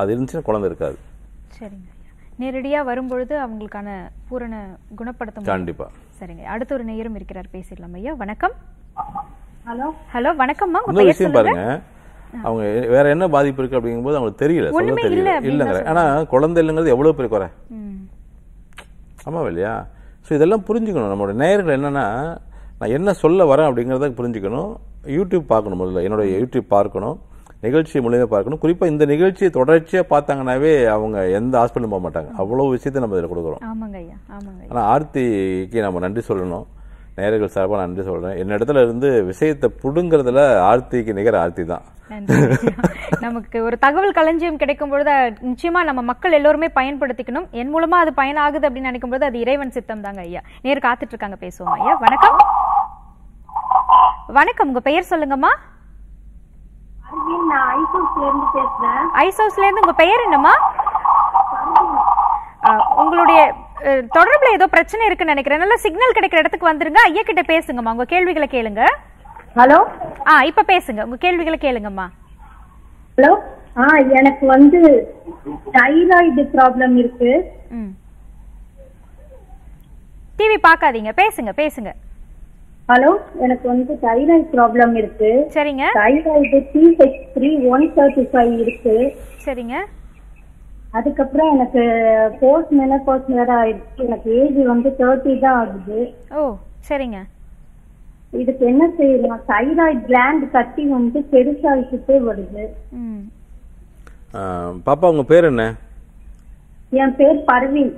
அது இருந்துச்சுன்னா குழந்தை இருக்காது சரிங்க நேரடியாக வரும்பொழுது அவங்களுக்கான பூரண குணப்படுத்த கண்டிப்பா சரிங்க அடுத்த ஒரு நேரம் இருக்கிறார் பேசிடலாம் ஐயா வணக்கம் ஹலோ ஹலோ வணக்கம்மா விஷயம் பாருங்க அவங்க வேற என்ன பாதிப்பு இருக்கு அப்படிங்கும்போது அவங்களுக்கு தெரியல சொல்ல தெரியல இல்லைங்கிற ஆனா குழந்தை இல்லைங்கிறது எவ்வளவு பேர் குறை ஆமா இல்லையா ஸோ இதெல்லாம் புரிஞ்சுக்கணும் நம்மளோட நேயர்கள் என்னன்னா நான் என்ன சொல்ல வரேன் அப்படிங்கிறத புரிஞ்சுக்கணும் யூடியூப் பார்க்கணும் முதல்ல என்னோட யூடியூப் பார்க்கணும் நிகழ்ச்சி மூலியமாக பார்க்கணும் குறிப்பாக இந்த நிகழ்ச்சியை தொடர்ச்சியாக பார்த்தாங்கனாவே அவங்க எந்த ஹாஸ்பிட்டலும் போக மாட்டாங்க அவ்வளோ விஷயத்தை நம்ம இதில் கொடுக்குறோம் ஆனால் ஆர்த்திக்கு நம்ம நன்றி சொல்லணும் நேரர்கள் சார்பாக நான் நன்றி சொல்கிறேன் என் இடத்துல இருந்து விஷயத்தை புடுங்கிறதுல ஆர்த்திக்கு நிகர் ஆர்த்தி தான் நமக்கு ஒரு தகவல் களஞ்சியம் கிடைக்கும் பொழுது நிச்சயமா நம்ம மக்கள் எல்லோருமே பயன்படுத்திக்கணும் என் மூலமா அது பயன் ஆகுது அப்படின்னு நினைக்கும் அது இறைவன் சித்தம் தாங்க ஐயா நேர் காத்துட்டு இருக்காங்க பேசுவோம் ஐயா வணக்கம் வணக்கம் உங்க பெயர் சொல்லுங்கம்மா ஐசோஸ்ல இருந்து உங்க பெயர் என்னம்மா உங்களுடைய தொடர்புல ஏதோ பிரச்சனை இருக்குன்னு நினைக்கிறேன் நல்ல சிக்னல் கிடைக்கிற இடத்துக்கு வந்துருங்க ஐயா கிட்ட பேசுங்கம்மா உங்க கேள்விகளை கேளுங்க ஹலோ ஆ இப்ப பேசுங்க உங்க கேள்விகளை கேளுங்கம்மா ஹலோ ஆ எனக்கு வந்து தைராய்டு ப்ராப்ளம் இருக்கு டிவி பார்க்காதீங்க பேசுங்க பேசுங்க ஹலோ எனக்கு வந்து தைராய்டு ப்ராப்ளம் இருக்கு சரிங்க thyroid T H three one thirty five இருக்கு சரிங்க அதுக்கப்புறம் எனக்கு போஸ்ட் போஸ்ட் வேற ஆயிடுச்சு எனக்கு ஏஜ் வந்து தேர்ட்டி தான் ஆகுது ஓ சரிங்க இதுக்கு என்ன செய்யணும் தைராய்டு கிளாண்ட் கட்டி வந்து பெருசாகிட்டே வருது பாப்பா உங்க பேர் என்ன என் பேர் பர்வீன்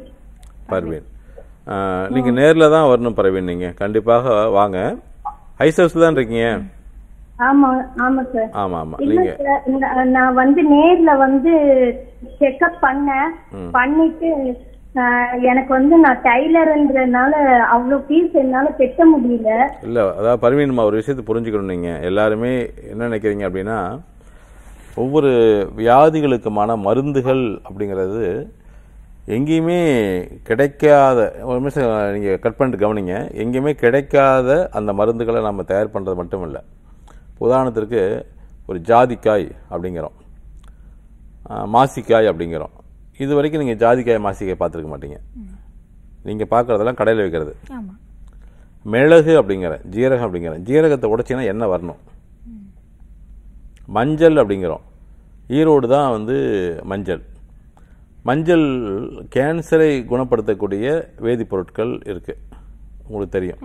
பர்வீன் நீங்க நேர்ல தான் வரணும் பர்வீன் நீங்க கண்டிப்பாக வாங்க ஹைசர்ஸ் தான் இருக்கீங்க சார் நான் வந்து வந்து பண்ணேன் எனக்கு வந்து நான் அவ்வளோ ஃபீஸ் என்னால் முடியல இல்லை அதாவது ஒரு விஷயத்தை புரிஞ்சுக்கணும் நீங்கள் எல்லாருமே என்ன நினைக்கிறீங்க அப்படின்னா ஒவ்வொரு வியாதிகளுக்குமான மருந்துகள் அப்படிங்கிறது எங்கேயுமே கிடைக்காத ஒரு நிமிஷம் நீங்கள் கட் பண்ணிட்டு கவனிங்க எங்கேயுமே கிடைக்காத அந்த மருந்துகளை நம்ம தயார் பண்ணுறது மட்டும் இல்லை உதாரணத்திற்கு ஒரு ஜாதிக்காய் அப்படிங்கிறோம் மாசிக்காய் அப்படிங்கிறோம் இது வரைக்கும் நீங்கள் ஜாதிக்காய் மாசிக்காய் பார்த்துருக்க மாட்டீங்க நீங்கள் பார்க்குறதெல்லாம் கடையில் வைக்கிறது மிளகு அப்படிங்கிற ஜீரகம் அப்படிங்கிற ஜீரகத்தை உடச்சின்னா என்ன வரணும் மஞ்சள் அப்படிங்கிறோம் ஈரோடு தான் வந்து மஞ்சள் மஞ்சள் கேன்சரை குணப்படுத்தக்கூடிய வேதிப்பொருட்கள் இருக்குது உங்களுக்கு தெரியும்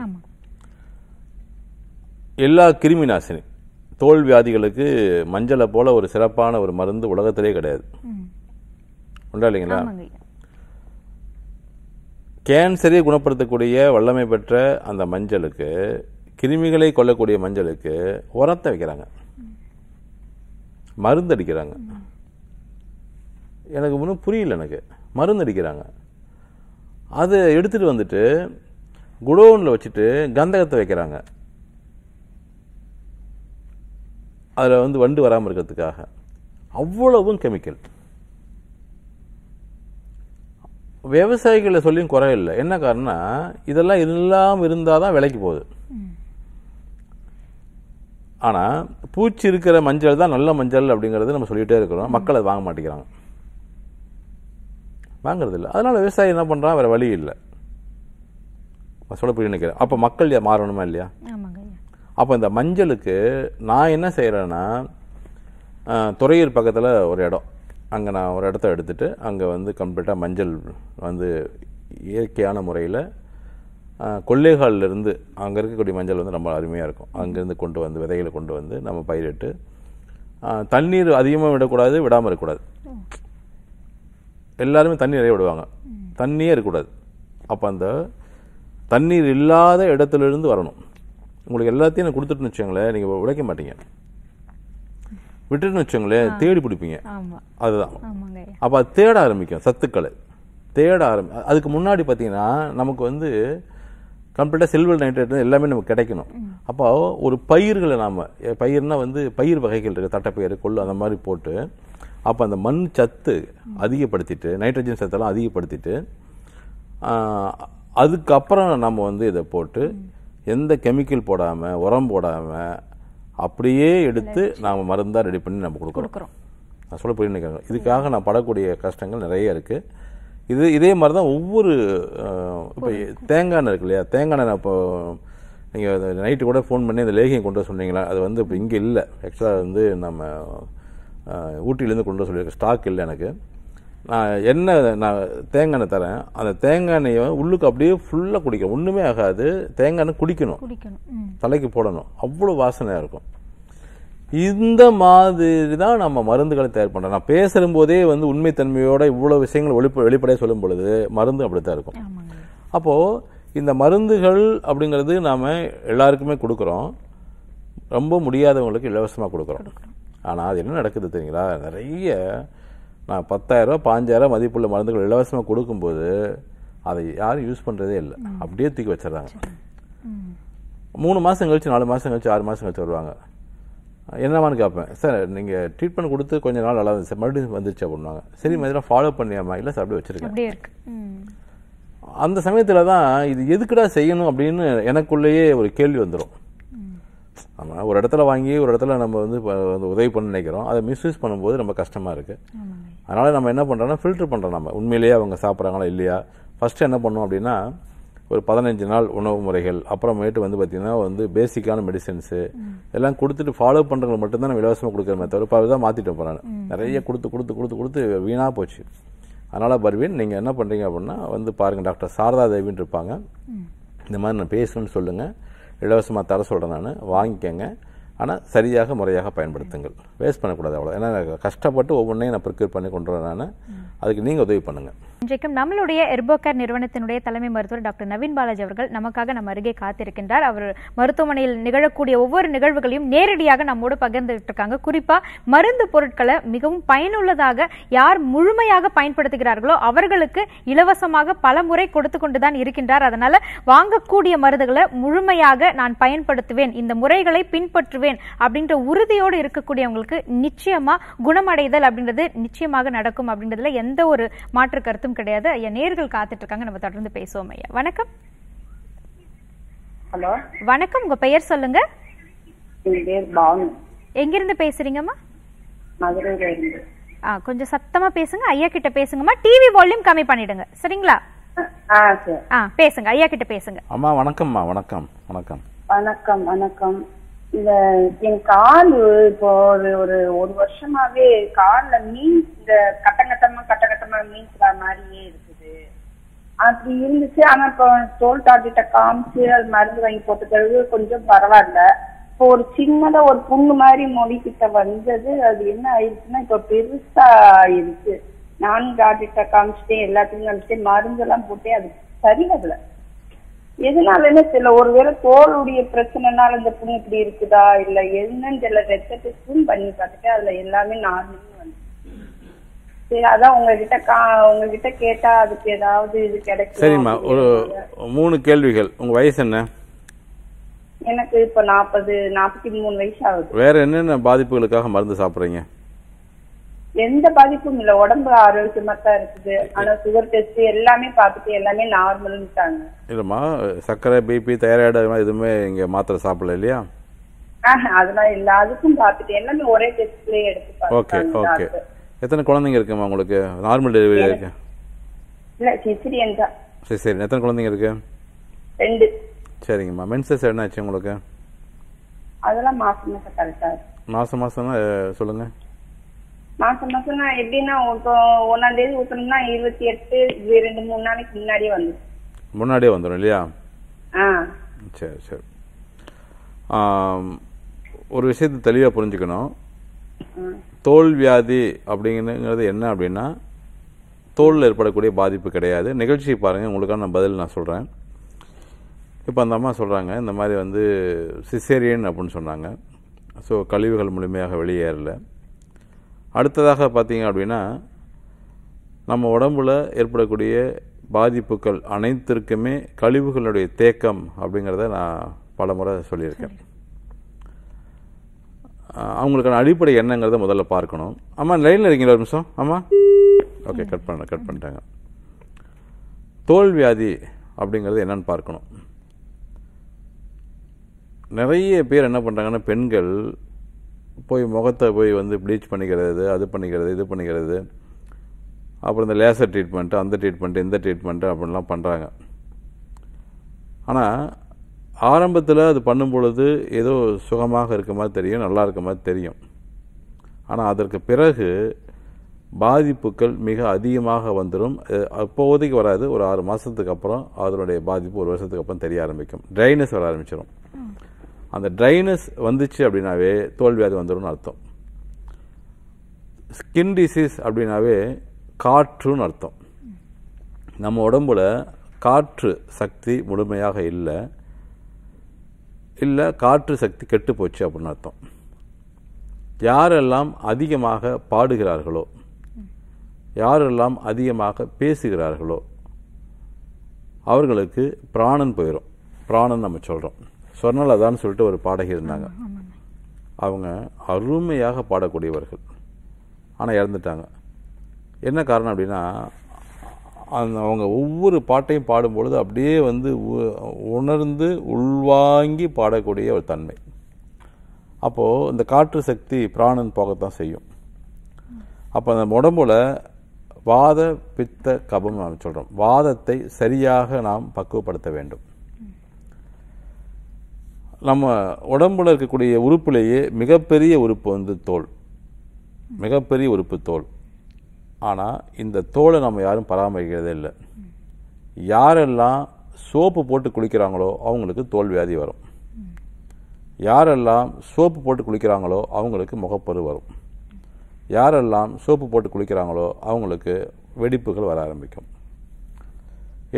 எல்லா கிருமி நாசினி தோல் வியாதிகளுக்கு மஞ்சளை போல ஒரு சிறப்பான ஒரு மருந்து உலகத்திலே கிடையாது உண்டா இல்லைங்களா கேன்சரை குணப்படுத்தக்கூடிய வல்லமை பெற்ற அந்த மஞ்சளுக்கு கிருமிகளை கொல்லக்கூடிய மஞ்சளுக்கு உரத்தை வைக்கிறாங்க மருந்து அடிக்கிறாங்க எனக்கு ஒன்றும் புரியல எனக்கு மருந்து அடிக்கிறாங்க அதை எடுத்துகிட்டு வந்துட்டு குடோனில் வச்சுட்டு கந்தகத்தை வைக்கிறாங்க அதில் வந்து வண்டு வராமல் இருக்கிறதுக்காக அவ்வளவும் கெமிக்கல் விவசாயிகளை சொல்லியும் குறையில்லை என்ன காரணம்னா இதெல்லாம் இல்லாமல் இருந்தால் தான் விலைக்கு போகுது ஆனால் பூச்சி இருக்கிற மஞ்சள் தான் நல்ல மஞ்சள் அப்படிங்கிறது நம்ம சொல்லிகிட்டே இருக்கிறோம் மக்கள் அதை வாங்க மாட்டேங்கிறாங்க வாங்குறது இல்லை அதனால் விவசாயி என்ன பண்ணுறான் வேறு வழி இல்லை சொல்ல நினைக்கிறேன் அப்போ மக்கள் மாறணுமா இல்லையா அப்போ இந்த மஞ்சளுக்கு நான் என்ன செய்கிறேன்னா துறையூர் பக்கத்தில் ஒரு இடம் அங்கே நான் ஒரு இடத்த எடுத்துகிட்டு அங்கே வந்து கம்ப்ளீட்டாக மஞ்சள் வந்து இயற்கையான முறையில் கொள்ளைகாலிலிருந்து அங்கே இருக்கக்கூடிய மஞ்சள் வந்து ரொம்ப அருமையாக இருக்கும் அங்கேருந்து கொண்டு வந்து விதைகளை கொண்டு வந்து நம்ம பயிரிட்டு தண்ணீர் அதிகமாக விடக்கூடாது விடாமல் இருக்கக்கூடாது எல்லாருமே தண்ணி நிறைய விடுவாங்க தண்ணியே இருக்கக்கூடாது அப்போ அந்த தண்ணீர் இல்லாத இடத்துலேருந்து வரணும் உங்களுக்கு எல்லாத்தையும் நான் வச்சுங்களேன் நீங்கள் உழைக்க மாட்டீங்க விட்டுட்டு வச்சுங்களேன் தேடி பிடிப்பீங்க அதுதான் அப்போ அது தேட ஆரம்பிக்கும் சத்துக்களை தேட ஆரம்பி அதுக்கு முன்னாடி பார்த்தீங்கன்னா நமக்கு வந்து கம்ப்ளீட்டாக சில்வர் நைட்ரேட் எல்லாமே நமக்கு கிடைக்கணும் அப்போ ஒரு பயிர்களை நாம் பயிர்னால் வந்து பயிர் வகைகள் இருக்குது தட்டைப்பயிர் கொள்ளு அந்த மாதிரி போட்டு அப்போ அந்த மண் சத்து அதிகப்படுத்திட்டு நைட்ரஜன் சத்தெல்லாம் அதிகப்படுத்திட்டு அதுக்கப்புறம் நம்ம வந்து இதை போட்டு எந்த கெமிக்கல் போடாமல் உரம் போடாமல் அப்படியே எடுத்து நாம் மருந்தாக ரெடி பண்ணி நம்ம கொடுக்குறோம் நான் சொல்ல புரிய இதுக்காக நான் படக்கூடிய கஷ்டங்கள் நிறைய இருக்குது இது இதே மாதிரி தான் ஒவ்வொரு இப்போ தேங்காய் எண்ணெய் இருக்கு இல்லையா தேங்காய் எண்ணெய் இப்போ நீங்கள் நைட்டு கூட ஃபோன் பண்ணி அந்த லேகியம் கொண்டு வர சொன்னீங்களா அது வந்து இப்போ இங்கே இல்லை ஆக்சுவலாக வந்து நம்ம ஊட்டிலேருந்து கொண்டு வர சொல்லியிருக்கேன் ஸ்டாக் இல்லை எனக்கு நான் என்ன நான் தேங்காய் எண்ணெய் தரேன் அந்த தேங்காய் எண்ணெயை உள்ளுக்கு அப்படியே ஃபுல்லாக குடிக்கும் ஒன்றுமே ஆகாது தேங்காய் எண்ணெய் குடிக்கணும் தலைக்கு போடணும் அவ்வளோ வாசனையாக இருக்கும் இந்த மாதிரி தான் நம்ம மருந்துகளை தயார் பண்ணுறோம் நான் போதே வந்து உண்மைத்தன்மையோட இவ்வளோ விஷயங்கள் வெளிப்ப வெளிப்படையாக சொல்லும் பொழுது மருந்து அப்படி தான் இருக்கும் அப்போது இந்த மருந்துகள் அப்படிங்கிறது நாம் எல்லாருக்குமே கொடுக்குறோம் ரொம்ப முடியாதவங்களுக்கு இலவசமாக கொடுக்குறோம் ஆனால் அது என்ன நடக்குது தெரியுங்களா நிறைய நான் பத்தாயிரரூபா பாஞ்சாயிரம் மதிப்புள்ள மருந்துகள் இலவசமாக கொடுக்கும்போது அதை யாரும் யூஸ் பண்ணுறதே இல்லை அப்படியே தூக்கி வச்சிடறாங்க மூணு மாதம் கழிச்சு நாலு மாதம் கழிச்சு ஆறு மாதம் கழிச்சு வருவாங்க என்னவான்னு கேட்பேன் சார் நீங்கள் ட்ரீட்மெண்ட் கொடுத்து கொஞ்ச நாள் நல்லா இருந்துச்சு மறுபடியும் வந்துருச்சு அப்படின்னாங்க சரி மாதிரிலாம் ஃபாலோ பண்ணியாமா இல்லை சார் அப்படியே வச்சுருக்கேன் அந்த சமயத்தில் தான் இது எதுக்குடா செய்யணும் அப்படின்னு எனக்குள்ளேயே ஒரு கேள்வி வந்துடும் ஆமாம் ஒரு இடத்துல வாங்கி ஒரு இடத்துல நம்ம வந்து உதவி பண்ண நினைக்கிறோம் அதை மிஸ்யூஸ் பண்ணும்போது ரொம்ப கஷ்டமாக இருக்குது அதனால் நம்ம என்ன பண்ணுறோன்னா ஃபில்ட்ரு பண்ணுறோம் நம்ம உண்மையிலேயே அவங்க சாப்பிட்றாங்களா இல்லையா ஃபஸ்ட்டு என்ன பண்ணோம் அப்படின்னா ஒரு பதினஞ்சு நாள் உணவு முறைகள் அப்புறமேட்டு வந்து பார்த்திங்கன்னா வந்து பேசிக்கான மெடிசன்ஸு எல்லாம் கொடுத்துட்டு ஃபாலோ பண்ணுறவங்க மட்டும்தான் நம்ம இலவசமாக கொடுக்குறமே தவிர இப்போ தான் மாற்றிட்டு போகிறாங்க நிறைய கொடுத்து கொடுத்து கொடுத்து கொடுத்து வீணாக போச்சு அதனால் பர்வீன் நீங்கள் என்ன பண்ணுறீங்க அப்படின்னா வந்து பாருங்கள் டாக்டர் சாரதா தேவின்னு இருப்பாங்க இந்த மாதிரி நான் பேசணும்னு சொல்லுங்கள் இலவசமாக தர சொல்கிறேன் நான் வாங்கிக்கங்க ஆனால் சரியாக முறையாக பயன்படுத்துங்கள் வேஸ்ட் பண்ணக்கூடாது அவ்வளோ ஏன்னா கஷ்டப்பட்டு ஒவ்வொன்றையும் நான் ப்ரிக்யூர் பண்ணி கொண்டு வரேன் நான் அதுக்கு நீங்கள் உதவி பண்ணுங்கள் இன்றைக்கும் நம்மளுடைய எர்போகேர் நிறுவனத்தினுடைய தலைமை மருத்துவர் டாக்டர் நவீன் பாலாஜி அவர்கள் நமக்காக நம்ம அருகே காத்திருக்கின்றார் அவர் மருத்துவமனையில் நிகழக்கூடிய ஒவ்வொரு நிகழ்வுகளையும் நேரடியாக நம்மோடு பகிர்ந்துட்டு இருக்காங்க குறிப்பா மருந்து பொருட்களை மிகவும் பயனுள்ளதாக யார் முழுமையாக பயன்படுத்துகிறார்களோ அவர்களுக்கு இலவசமாக பல முறை கொடுத்து கொண்டுதான் இருக்கின்றார் அதனால வாங்கக்கூடிய மருந்துகளை முழுமையாக நான் பயன்படுத்துவேன் இந்த முறைகளை பின்பற்றுவேன் அப்படின்ற உறுதியோடு இருக்கக்கூடியவங்களுக்கு நிச்சயமா குணமடைதல் அப்படின்றது நிச்சயமாக நடக்கும் அப்படின்றதுல எந்த ஒரு மாற்று கருத்தும் கிடையாது ஐயா நேர்கள் காத்துட்டு இருக்காங்க நம்ம தொடர்ந்து பேசுவோம் ஐயா வணக்கம் ஹலோ வணக்கம் உங்க பெயர் சொல்லுங்க எங்கிருந்து பேசுறீங்கம்மா ஆ கொஞ்சம் சத்தமா பேசுங்க ஐயா கிட்ட பேசுங்கம்மா டிவி வால்யூம் கம்மி பண்ணிடுங்க சரிங்களா ஆ பேசுங்க ஐயா கிட்ட பேசுங்க அம்மா வணக்கம்மா வணக்கம் வணக்கம் வணக்கம் வணக்கம் என் கால் இப்போ ஒரு ஒரு ஒரு வருஷமாவே கால்ல மீன்ஸ் இந்த கட்ட கட்டமா கட்ட கட்டமா மீன்ஸ் வர மாதிரியே இருக்குது அப்படி இருந்துச்சு ஆனா இப்போ தோல் டாக்டர்கிட்ட காமிச்சு அது மருந்து வாங்கி போட்டு பிறகு கொஞ்சம் பரவாயில்ல இப்போ ஒரு சின்னதா ஒரு புண்ணு மாதிரி மொழி கிட்ட வந்தது அது என்ன ஆயிடுச்சுன்னா இப்போ பெருசா ஆயிடுச்சு நானும் டாக்டர்கிட்ட காமிச்சிட்டேன் எல்லாத்தையும் காமிச்சிட்டேன் மருந்தெல்லாம் போட்டேன் அது சரியாகல எதனாலன்னு தெரியல ஒருவேளை தோலுடைய பிரச்சனைனால இந்த புண்ணு இப்படி இருக்குதா இல்ல என்னன்னு தெரியல ரத்த டெஸ்டும் பண்ணி பார்த்துட்டு அதுல எல்லாமே நார்மல் வந்து சரி அதான் கா கேட்டா அதுக்கு ஏதாவது இது மூணு கேள்விகள் உங்க வயசு என்ன எனக்கு இப்ப நாற்பது நாற்பத்தி மூணு வயசு ஆகுது வேற என்னென்ன பாதிப்புகளுக்காக மருந்து சாப்பிடுறீங்க எந்த பாதிப்பும் இல்ல உடம்பு ஆரோக்கியமா தான் இருக்குது ஆனா சுகர் டெஸ்ட் எல்லாமே பார்த்துட்டு எல்லாமே நார்மல்ட்டாங்க இல்லம்மா சர்க்கரை பிபி தைராய்டு எதுவுமே இங்க மாத்திரை சாப்பிடல இல்லையா அதெல்லாம் இல்ல அதுக்கும் பார்த்துட்டு எல்லாமே ஒரே டெஸ்ட்லயே எடுத்து ஓகே ஓகே எத்தனை குழந்தைங்க இருக்குமா உங்களுக்கு நார்மல் டெலிவரி இருக்கு இல்ல சிசிரியன் தான் சரி சரி எத்தனை குழந்தைங்க இருக்கு ரெண்டு சரிங்கம்மா மென்சஸ் என்ன ஆச்சு உங்களுக்கு அதெல்லாம் மாசம் மாசம் கரெக்டா மாசம் மாசம் சொல்லுங்க மாசம் மாசம் நான் எப்படின்னா இப்போ ஒன்னாம் தேதி ஊத்தணும்னா இருபத்தி எட்டு ரெண்டு மூணு நாளைக்கு முன்னாடியே வந்துடும் முன்னாடியே வந்துடும் இல்லையா சரி சரி ஒரு விஷயத்தை தெளிவாக புரிஞ்சுக்கணும் தோல் வியாதி அப்படிங்கிறது என்ன அப்படின்னா தோலில் ஏற்படக்கூடிய பாதிப்பு கிடையாது நிகழ்ச்சி பாருங்கள் உங்களுக்கான பதில் நான் சொல்கிறேன் இப்போ அந்த அம்மா சொல்கிறாங்க இந்த மாதிரி வந்து சிசேரியன் அப்படின்னு சொன்னாங்க ஸோ கழிவுகள் முழுமையாக வெளியேறலை அடுத்ததாக பார்த்தீங்க அப்படின்னா நம்ம உடம்புல ஏற்படக்கூடிய பாதிப்புகள் அனைத்திற்குமே கழிவுகளுடைய தேக்கம் அப்படிங்கிறத நான் பல முறை சொல்லியிருக்கேன் அவங்களுக்கான அடிப்படை என்னங்கிறத முதல்ல பார்க்கணும் ஆமாம் லைனில் இருக்கீங்களா ஒரு நிமிஷம் ஆமாம் ஓகே கட் பண்ண கட் பண்ணிட்டாங்க தோல்வியாதி அப்படிங்கிறது என்னன்னு பார்க்கணும் நிறைய பேர் என்ன பண்ணுறாங்கன்னா பெண்கள் போய் முகத்தை போய் வந்து ப்ளீச் பண்ணிக்கிறது அது பண்ணிக்கிறது இது பண்ணிக்கிறது அப்புறம் இந்த லேசர் ட்ரீட்மெண்ட்டு அந்த ட்ரீட்மெண்ட்டு இந்த ட்ரீட்மெண்ட்டு அப்படின்லாம் பண்ணுறாங்க ஆனால் ஆரம்பத்தில் அது பண்ணும் பொழுது ஏதோ சுகமாக இருக்க மாதிரி தெரியும் நல்லா இருக்க மாதிரி தெரியும் ஆனால் அதற்கு பிறகு பாதிப்புகள் மிக அதிகமாக வந்துடும் அப்போதைக்கு வராது ஒரு ஆறு மாதத்துக்கு அப்புறம் அதனுடைய பாதிப்பு ஒரு வருஷத்துக்கு அப்புறம் தெரிய ஆரம்பிக்கும் ட்ரைனஸ் வர ஆரம்பிச்சிடும் அந்த ட்ரைனஸ் வந்துச்சு அப்படின்னாவே தோல் வியாதி வந்துடும் அர்த்தம் ஸ்கின் டிசீஸ் அப்படின்னாவே காற்றுன்னு அர்த்தம் நம்ம உடம்புல காற்று சக்தி முழுமையாக இல்லை இல்லை காற்று சக்தி கெட்டு போச்சு அப்படின்னு அர்த்தம் யாரெல்லாம் அதிகமாக பாடுகிறார்களோ யாரெல்லாம் அதிகமாக பேசுகிறார்களோ அவர்களுக்கு பிராணன் போயிடும் பிராணன் நம்ம சொல்கிறோம் சொர்ணலதான்னு சொல்லிட்டு ஒரு பாடகி இருந்தாங்க அவங்க அருமையாக பாடக்கூடியவர்கள் ஆனால் இறந்துட்டாங்க என்ன காரணம் அப்படின்னா அந்த அவங்க ஒவ்வொரு பாட்டையும் பாடும்பொழுது அப்படியே வந்து உணர்ந்து உள்வாங்கி பாடக்கூடிய ஒரு தன்மை அப்போது இந்த காற்று சக்தி பிராணன் போகத்தான் செய்யும் அப்போ அந்த உடம்புல வாத பித்த கபம் நாம் சொல்கிறோம் வாதத்தை சரியாக நாம் பக்குவப்படுத்த வேண்டும் நம்ம உடம்புல இருக்கக்கூடிய உறுப்புலேயே மிகப்பெரிய உறுப்பு வந்து தோல் மிகப்பெரிய உறுப்பு தோல் ஆனால் இந்த தோலை நம்ம யாரும் பராமரிக்கிறதே இல்லை யாரெல்லாம் சோப்பு போட்டு குளிக்கிறாங்களோ அவங்களுக்கு தோல் வியாதி வரும் யாரெல்லாம் சோப்பு போட்டு குளிக்கிறாங்களோ அவங்களுக்கு முகப்பரு வரும் யாரெல்லாம் சோப்பு போட்டு குளிக்கிறாங்களோ அவங்களுக்கு வெடிப்புகள் வர ஆரம்பிக்கும்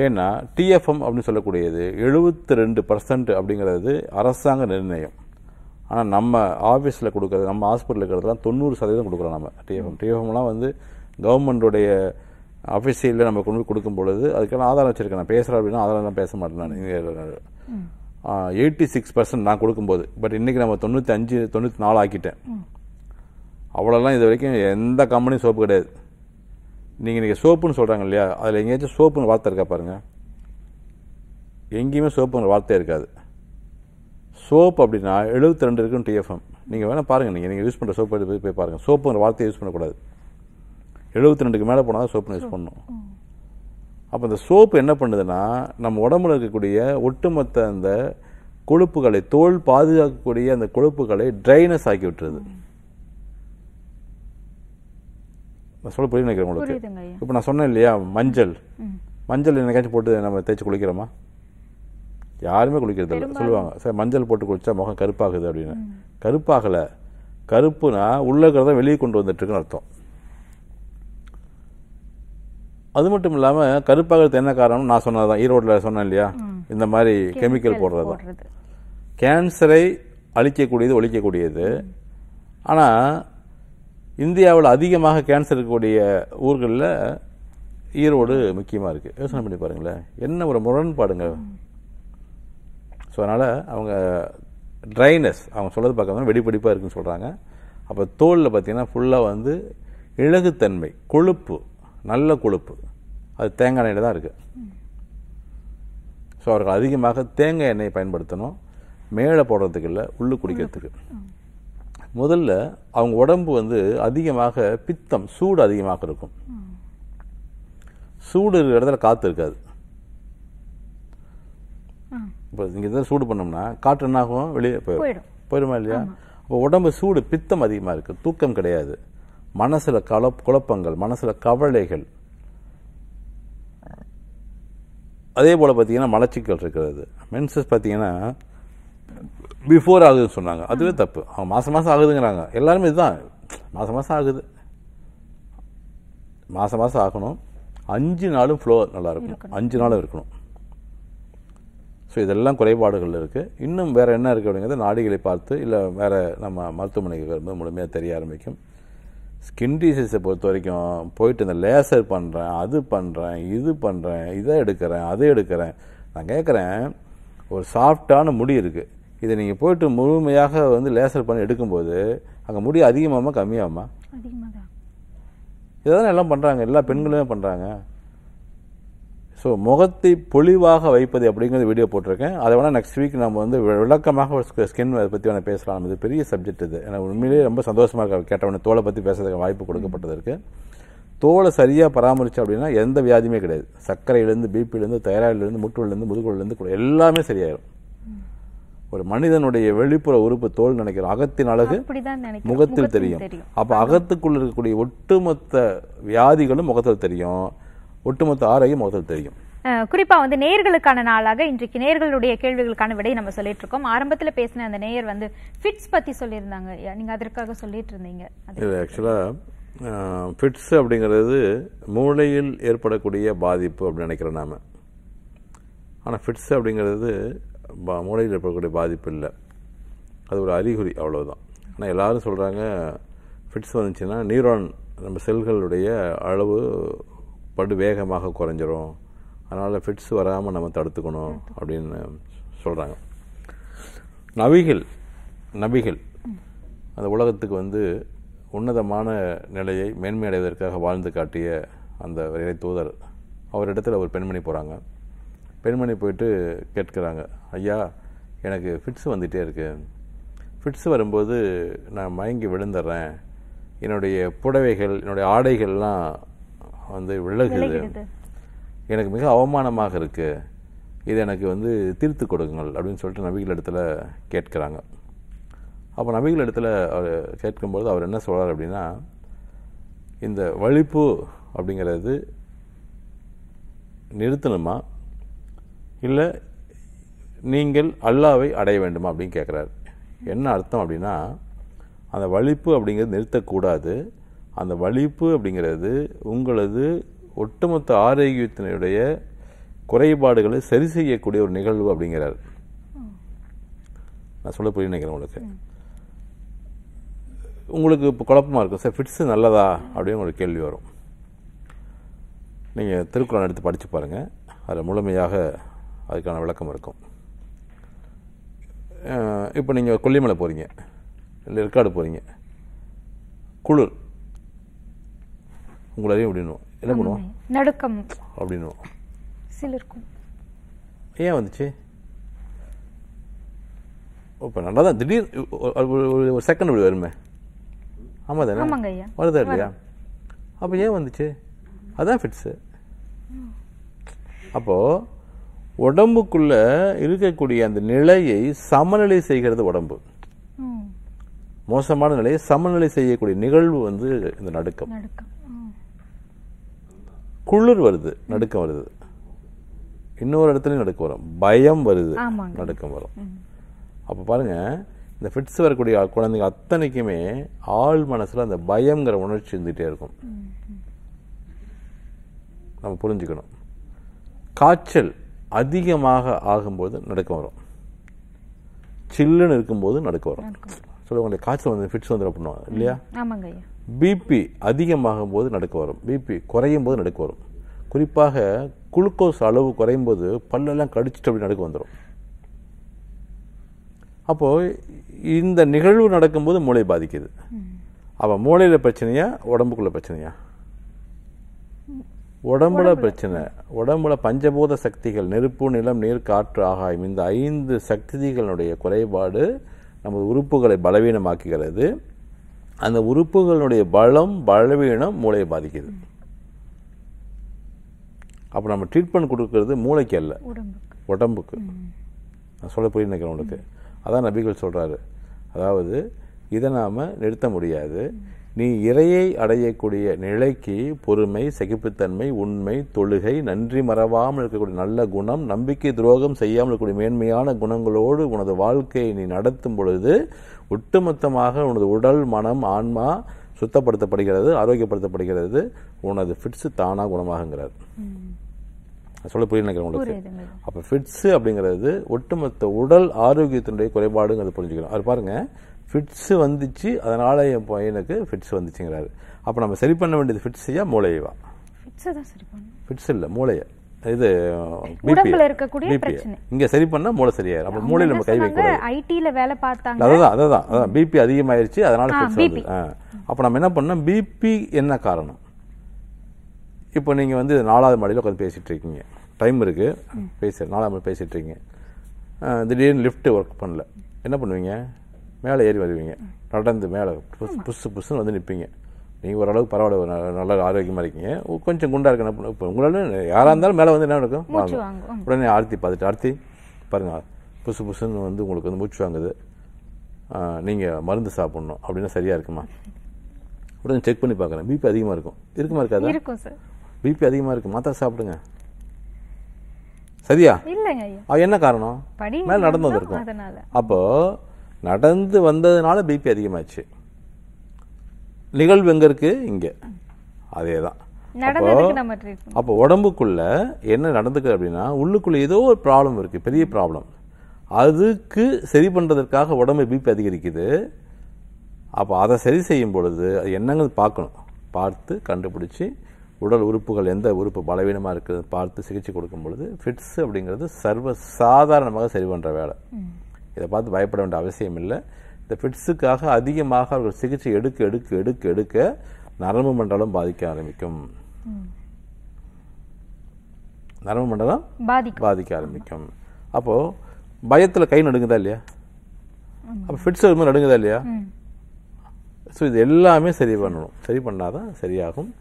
ஏன்னா டிஎஃப்எம் அப்படின்னு சொல்லக்கூடியது எழுபத்தி ரெண்டு பர்சன்ட் அப்படிங்கிறது அரசாங்க நிர்ணயம் ஆனால் நம்ம ஆஃபீஸில் கொடுக்குறது நம்ம ஹாஸ்பிட்டலில் இருக்கிறதுலாம் தொண்ணூறு சதவீதம் கொடுக்குறோம் நம்ம டிஎஃப்எம் டிஎஃப்எம்லாம் வந்து கவர்மெண்ட்டுடைய அஃபீஷியலில் நம்ம கொண்டு கொடுக்கும் பொழுது அதுக்கெல்லாம் ஆதாரம் வச்சுருக்கேன் நான் பேசுகிறேன் அப்படின்னா தான் பேச மாட்டேன் நான் எயிட்டி சிக்ஸ் பர்சன்ட் நான் கொடுக்கும்போது பட் இன்றைக்கி நம்ம தொண்ணூற்றி அஞ்சு தொண்ணூற்றி நாலு ஆக்கிட்டேன் அவ்வளோலாம் இது வரைக்கும் எந்த கம்பெனியும் சோப்பு கிடையாது நீங்கள் இன்றைக்கி சோப்புன்னு சொல்கிறாங்க இல்லையா அதில் எங்கேயாச்சும் சோப்புன்னு வார்த்தை இருக்கா பாருங்கள் எங்கேயுமே சோப்புங்கிற வார்த்தையே இருக்காது சோப் அப்படின்னா எழுபத்தி ரெண்டு இருக்குன்னு டிஎஃப்எம் நீங்கள் வேணால் பாருங்கள் நீங்கள் நீங்கள் யூஸ் பண்ணுற சோப்பு எடுத்து போய் பாருங்கள் சோப்புங்கிற வார்த்தையை யூஸ் பண்ணக்கூடாது எழுபத்தி ரெண்டுக்கு மேலே போனால் தான் சோப்புன்னு யூஸ் பண்ணும் அப்போ இந்த சோப்பு என்ன பண்ணுதுன்னா நம்ம உடம்புல இருக்கக்கூடிய ஒட்டுமொத்த அந்த கொழுப்புகளை தோல் பாதுகாக்கக்கூடிய அந்த கொழுப்புகளை ட்ரைனஸ் ஆக்கி விட்டுருது சொல்ல புரியுது நினைக்கிறேன் உங்களுக்கு இப்போ நான் சொன்னேன் இல்லையா மஞ்சள் மஞ்சள் என்னைக்காச்சும் போட்டு நம்ம தேய்ச்சி குளிக்கிறோமா யாருமே குளிக்கிறது இல்லை சொல்லுவாங்க சார் மஞ்சள் போட்டு குளிச்சா முகம் கருப்பாகுது அப்படின்னு கருப்பாகலை கருப்புனா உள்ளே இருக்கிறத வெளியே கொண்டு வந்துட்டுருக்குன்னு அர்த்தம் அது மட்டும் இல்லாமல் கருப்பாகிறது என்ன காரணம் நான் சொன்னது தான் ஈரோட்டில் சொன்னேன் இல்லையா இந்த மாதிரி கெமிக்கல் போடுறது தான் கேன்சரை அழிக்கக்கூடியது ஒழிக்கக்கூடியது ஆனால் இந்தியாவில் அதிகமாக கேன்சர் இருக்கக்கூடிய ஊர்களில் ஈரோடு முக்கியமாக இருக்குது யோசனை பண்ணி பாருங்களேன் என்ன ஒரு முரண்பாடுங்க ஸோ அதனால் அவங்க ட்ரைனஸ் அவங்க சொல்கிறது பார்க்க வெடிப்பிடிப்பாக இருக்குன்னு சொல்கிறாங்க அப்போ தோலில் பார்த்திங்கன்னா ஃபுல்லாக வந்து இழகுத்தன்மை கொழுப்பு நல்ல கொழுப்பு அது தேங்காய் எண்ணெயில் தான் இருக்குது ஸோ அவர்கள் அதிகமாக தேங்காய் எண்ணெயை பயன்படுத்தணும் மேலே போடுறதுக்கு இல்லை உள்ளு குடிக்கிறதுக்கு முதல்ல அவங்க உடம்பு வந்து அதிகமாக பித்தம் சூடு அதிகமாக இருக்கும் சூடு இருக்கிற இடத்துல காற்று இருக்காது இப்போ இங்கே தான் சூடு பண்ணோம்னா காற்று என்ன ஆகும் வெளியே போயிடும் போயிடுமா இல்லையா இப்போ உடம்பு சூடு பித்தம் அதிகமாக இருக்குது தூக்கம் கிடையாது மனசில் கல குழப்பங்கள் மனசில் கவலைகள் அதே போல் பார்த்தீங்கன்னா மலச்சிக்கல் இருக்கிறது மென்சஸ் பார்த்தீங்கன்னா பிஃபோர் ஆகுதுன்னு சொன்னாங்க அதுவே தப்பு அவங்க மாதம் மாதம் ஆகுதுங்கிறாங்க எல்லாருமே இதுதான் மாதம் மாதம் ஆகுது மாதம் மாதம் ஆகணும் அஞ்சு நாளும் ஃப்ளோ நல்லா இருக்கணும் அஞ்சு நாளும் இருக்கணும் ஸோ இதெல்லாம் குறைபாடுகள் இருக்குது இன்னும் வேறு என்ன இருக்குது அப்படிங்கிறது நாடிகளை பார்த்து இல்லை வேறு நம்ம மருத்துவமனைக்கு வரும்போது முழுமையாக தெரிய ஆரம்பிக்கும் ஸ்கின் டிசீஸை பொறுத்த வரைக்கும் போயிட்டு இந்த லேசர் பண்ணுறேன் அது பண்ணுறேன் இது பண்ணுறேன் இதை எடுக்கிறேன் அதை எடுக்கிறேன் நான் கேட்குறேன் ஒரு சாஃப்டான முடி இருக்குது இதை நீங்கள் போயிட்டு முழுமையாக வந்து லேசர் பண்ணி எடுக்கும்போது அங்கே முடி அதிகமாகமா கம்மியாகுமா இதான் எல்லாம் பண்ணுறாங்க எல்லா பெண்களுமே பண்ணுறாங்க ஸோ முகத்தை பொலிவாக வைப்பது அப்படிங்கிறது வீடியோ போட்டிருக்கேன் அதை வேணால் நெக்ஸ்ட் வீக் நம்ம வந்து விளக்கமாக ஸ்கின் அதை பற்றி வேணால் பேசலாம் இது பெரிய சப்ஜெக்ட் இது எனக்கு உண்மையிலேயே ரொம்ப சந்தோஷமாக இருக்க கேட்டவனே தோலை பற்றி பேசுறதுக்கு வாய்ப்பு கொடுக்கப்பட்டது இருக்குது தோலை சரியாக பராமரித்தோம் அப்படின்னா எந்த வியாதியுமே கிடையாது சர்க்கரையிலேருந்து பிபிலேருந்து தைராய்டிலேருந்து முட்டுலேருந்து முதுகுலேருந்து கூட எல்லாமே சரியாயிடும் ஒரு மனிதனுடைய வெளிப்புற உறுப்பு தோல் நினைக்கிறோம் அகத்தின் அழகு முகத்தில் தெரியும் அப்போ அகத்துக்குள்ள இருக்கக்கூடிய ஒட்டுமொத்த வியாதிகளும் முகத்தில் தெரியும் ஒட்டுமொத்த ஆரையும் முகத்தில் தெரியும் குறிப்பாக வந்து நேர்களுக்கான நாளாக இன்றைக்கு நேர்களுடைய கேள்விகளுக்கான விடை நம்ம சொல்லிட்டு இருக்கோம் ஆரம்பத்தில் பேசின அந்த நேயர் வந்து ஃபிட்ஸ் பற்றி சொல்லியிருந்தாங்க நீங்கள் அதற்காக சொல்லிட்டு இருந்தீங்க இது ஆக்சுவலாக ஃபிட்ஸ் அப்படிங்கிறது மூளையில் ஏற்படக்கூடிய பாதிப்பு அப்படின்னு நினைக்கிறோம் நாம ஆனால் ஃபிட்ஸ் அப்படிங்கிறது மூளையில் இருக்கக்கூடிய பாதிப்பு இல்லை அது ஒரு அறிகுறி அவ்வளோதான் ஆனால் எல்லோரும் சொல்கிறாங்க ஃபிட்ஸ் வந்துச்சுன்னா நியூரான் நம்ம செல்களுடைய அளவு படு வேகமாக குறைஞ்சிரும் அதனால் ஃபிட்ஸ் வராமல் நம்ம தடுத்துக்கணும் அப்படின்னு சொல்கிறாங்க நபிகள் நபிகள் அந்த உலகத்துக்கு வந்து உன்னதமான நிலையை மேன்மையடைவதற்காக வாழ்ந்து காட்டிய அந்த இறை தூதர் அவரிடத்தில் ஒரு பெண்மணி போகிறாங்க பெண்மணி போயிட்டு கேட்குறாங்க ஐயா எனக்கு ஃபிட்ஸ் வந்துகிட்டே இருக்குது ஃபிட்ஸ் வரும்போது நான் மயங்கி விழுந்துடுறேன் என்னுடைய புடவைகள் என்னுடைய ஆடைகள்லாம் வந்து விலகுது எனக்கு மிக அவமானமாக இருக்குது இது எனக்கு வந்து தீர்த்து கொடுங்கள் அப்படின்னு சொல்லிட்டு நபிகள் இடத்துல கேட்குறாங்க அப்போ நபிகள் இடத்துல அவர் கேட்கும்போது அவர் என்ன சொல்கிறார் அப்படின்னா இந்த வலிப்பு அப்படிங்கிறது நிறுத்தணுமா இல்லை நீங்கள் அல்லாவை அடைய வேண்டுமா அப்படின்னு கேட்குறாரு என்ன அர்த்தம் அப்படின்னா அந்த வலிப்பு அப்படிங்கிறது நிறுத்தக்கூடாது அந்த வலிப்பு அப்படிங்கிறது உங்களது ஒட்டுமொத்த ஆரோக்கியத்தினுடைய குறைபாடுகளை சரி செய்யக்கூடிய ஒரு நிகழ்வு அப்படிங்கிறார் நான் சொல்ல புரிய நினைக்கிறேன் உங்களுக்கு உங்களுக்கு இப்போ குழப்பமாக இருக்கும் சார் ஃபிட்ஸு நல்லதா அப்படின்னு உங்களுக்கு கேள்வி வரும் நீங்கள் திருக்குறள் எடுத்து படித்து பாருங்கள் அதில் முழுமையாக அதுக்கான விளக்கம் இருக்கும் இப்போ நீங்கள் கொல்லிமலை போகிறீங்க இல்லை ஏற்காடு போகிறீங்க குளிர் உங்களையும் அப்படின்வோம் என்ன பண்ணுவோம் நடுக்கம் அப்படின்னும் சிலிருக்கும் ஏன் வந்துச்சு இப்போ நல்லா தான் திடீர் ஒரு செகண்ட் இப்படி வருமே ஆமாம் தானே வருதா இல்லையா அப்போ ஏன் வந்துச்சு அதான் ஃபிட்ஸு அப்போது உடம்புக்குள்ள இருக்கக்கூடிய அந்த நிலையை சமநிலை செய்கிறது உடம்பு மோசமான நிலையை சமநிலை செய்யக்கூடிய நிகழ்வு வந்து இந்த நடுக்கம் குளிர் வருது நடுக்கம் வருது இன்னொரு இடத்துலையும் நடுக்கம் வரும் பயம் வருது நடுக்கம் வரும் அப்போ பாருங்க இந்த ஃபிட்ஸ் வரக்கூடிய குழந்தைங்க அத்தனைக்குமே ஆள் மனசில் அந்த பயங்கிற உணர்ச்சி இருந்துகிட்டே இருக்கும் நம்ம புரிஞ்சுக்கணும் காய்ச்சல் அதிகமாக ஆகும்போது நடக்க வரும் சில்லுன்னு இருக்கும்போது நடக்க வரும் சொல்லுவாங்க காய்ச்சல் வந்து ஃபிட்ஸ் வந்து பண்ணுவாங்க இல்லையா பிபி அதிகமாகும் போது நடக்க வரும் பிபி குறையும் போது நடக்க வரும் குறிப்பாக குளுக்கோஸ் அளவு குறையும் போது பல்லெல்லாம் கடிச்சிட்டு அப்படி நடக்க வந்துடும் அப்போது இந்த நிகழ்வு நடக்கும்போது மூளை பாதிக்குது அப்போ மூளையில் பிரச்சனையா உடம்புக்குள்ள பிரச்சனையா உடம்புல பிரச்சனை உடம்புல பஞ்சபூத சக்திகள் நெருப்பு நிலம் நீர் காற்று ஆகாயம் இந்த ஐந்து சக்திகளுடைய குறைபாடு நமது உறுப்புகளை பலவீனமாக்குகிறது அந்த உறுப்புகளுடைய பலம் பலவீனம் மூளையை பாதிக்குது அப்போ நம்ம ட்ரீட்மெண்ட் கொடுக்கறது மூளைக்கு அல்ல உடம்புக்கு நான் சொல்ல புரிய நினைக்கிறேன் உங்களுக்கு அதான் நபிகள் சொல்கிறாரு அதாவது இதை நாம் நிறுத்த முடியாது நீ இறையை அடையக்கூடிய நிலைக்கு பொறுமை சகிப்புத்தன்மை உண்மை தொழுகை நன்றி மறவாமல் இருக்கக்கூடிய நல்ல குணம் நம்பிக்கை துரோகம் செய்யாமல் இருக்கக்கூடிய மேன்மையான குணங்களோடு உனது வாழ்க்கையை நீ நடத்தும் பொழுது ஒட்டுமொத்தமாக உனது உடல் மனம் ஆன்மா சுத்தப்படுத்தப்படுகிறது ஆரோக்கியப்படுத்தப்படுகிறது உனது ஃபிட்ஸு தானாக குணமாகுங்கிறார் சொல்ல புரிய நினைக்கிறேன் உங்களுக்கு அப்போ ஃபிட்ஸு அப்படிங்கிறது ஒட்டுமொத்த உடல் ஆரோக்கியத்தினுடைய குறைபாடுங்கிறது புரிஞ்சுக்கலாம் அது பாருங்கள் ஃபிட்ஸு வந்துச்சு அதனால் என் பையனுக்கு ஃபிட்ஸ் வந்துச்சுங்கிறாரு அப்போ நம்ம சரி பண்ண வேண்டியது ஃபிட்ஸையா மூளையவா ஃபிட்ஸ் இல்லை மூளையை இது உடம்புல இருக்கக்கூடிய பிரச்சனை இங்க சரி பண்ணா மூளை சரியாயிரும் அப்ப மூளை நம்ம கை வைக்க ஐடில வேலை பார்த்தாங்க அதுதான் அதான் அதான் பிபி அதிகமாயிருச்சு அதனால பிபி அப்ப நம்ம என்ன பண்ணோம் பிபி என்ன காரணம் இப்போ நீங்க வந்து நாலாவது மாடியில் உட்காந்து பேசிட்டு இருக்கீங்க டைம் இருக்கு பேச நாலாவது மாடி பேசிட்டு இருக்கீங்க திடீர்னு லிஃப்ட் ஒர்க் பண்ணல என்ன பண்ணுவீங்க மேலே ஏறி வருவீங்க நடந்து மேலே புஸ் புஸ்ஸு புஸ்ஸுன்னு வந்து நிற்பீங்க நீங்கள் ஓரளவுக்கு பரவாயில்ல நல்ல ஆரோக்கியமாக இருக்கீங்க கொஞ்சம் குண்டாக இருக்கணும் இப்போ உங்களால் யாராக இருந்தாலும் மேலே வந்து என்ன நடக்கும் வாங்க உடனே ஆர்த்தி பார்த்துட்டு ஆர்த்தி பாருங்கள் புதுசு புதுசுன்னு வந்து உங்களுக்கு வந்து மூச்சு வாங்குது நீங்கள் மருந்து சாப்பிட்ணும் அப்படின்னா சரியாக இருக்குமா உடனே செக் பண்ணி பார்க்குறேன் பிபி அதிகமாக இருக்கும் இருக்குமா இருக்காது பிபி அதிகமாக இருக்கும் மாத்திரை சாப்பிடுங்க சரியா என்ன காரணம் மேலே நடந்து வந்திருக்கும் அப்போது நடந்து வந்ததுனால பிபி அதிகமாச்சு நிகழ்வு எங்கே இருக்குது இங்கே அதே தான் அப்போ உடம்புக்குள்ள என்ன நடந்துக்கு அப்படின்னா உள்ளுக்குள்ள ஏதோ ஒரு ப்ராப்ளம் இருக்கு பெரிய ப்ராப்ளம் அதுக்கு சரி பண்ணுறதற்காக உடம்பு பிபி அதிகரிக்குது அப்போ அதை சரி செய்யும் பொழுது அது என்னங்கிறது பார்க்கணும் பார்த்து கண்டுபிடிச்சி உடல் உறுப்புகள் எந்த உறுப்பு பலவீனமாக இருக்குது பார்த்து சிகிச்சை கொடுக்கும் பொழுது ஃபிட்ஸ் அப்படிங்கிறது சர்வ சாதாரணமாக சரி பண்ணுற வேலை இதை பார்த்து பயப்பட வேண்டிய அவசியம் இல்லை இந்த ஃபிட்ஸுக்காக அதிகமாக அவர்கள் சிகிச்சை எடுக்க எடுக்க எடுக்க எடுக்க நரம்பு மண்டலம் பாதிக்க ஆரம்பிக்கும் நரம்பு மண்டலம் பாதிக்க ஆரம்பிக்கும் அப்போ பயத்தில் கை நடுங்குதா இல்லையா அப்போ ஃபிட்ஸ் வரும்போது நடுங்குதா இல்லையா ஸோ இது எல்லாமே சரி பண்ணணும் சரி பண்ணாதான் சரியாகும்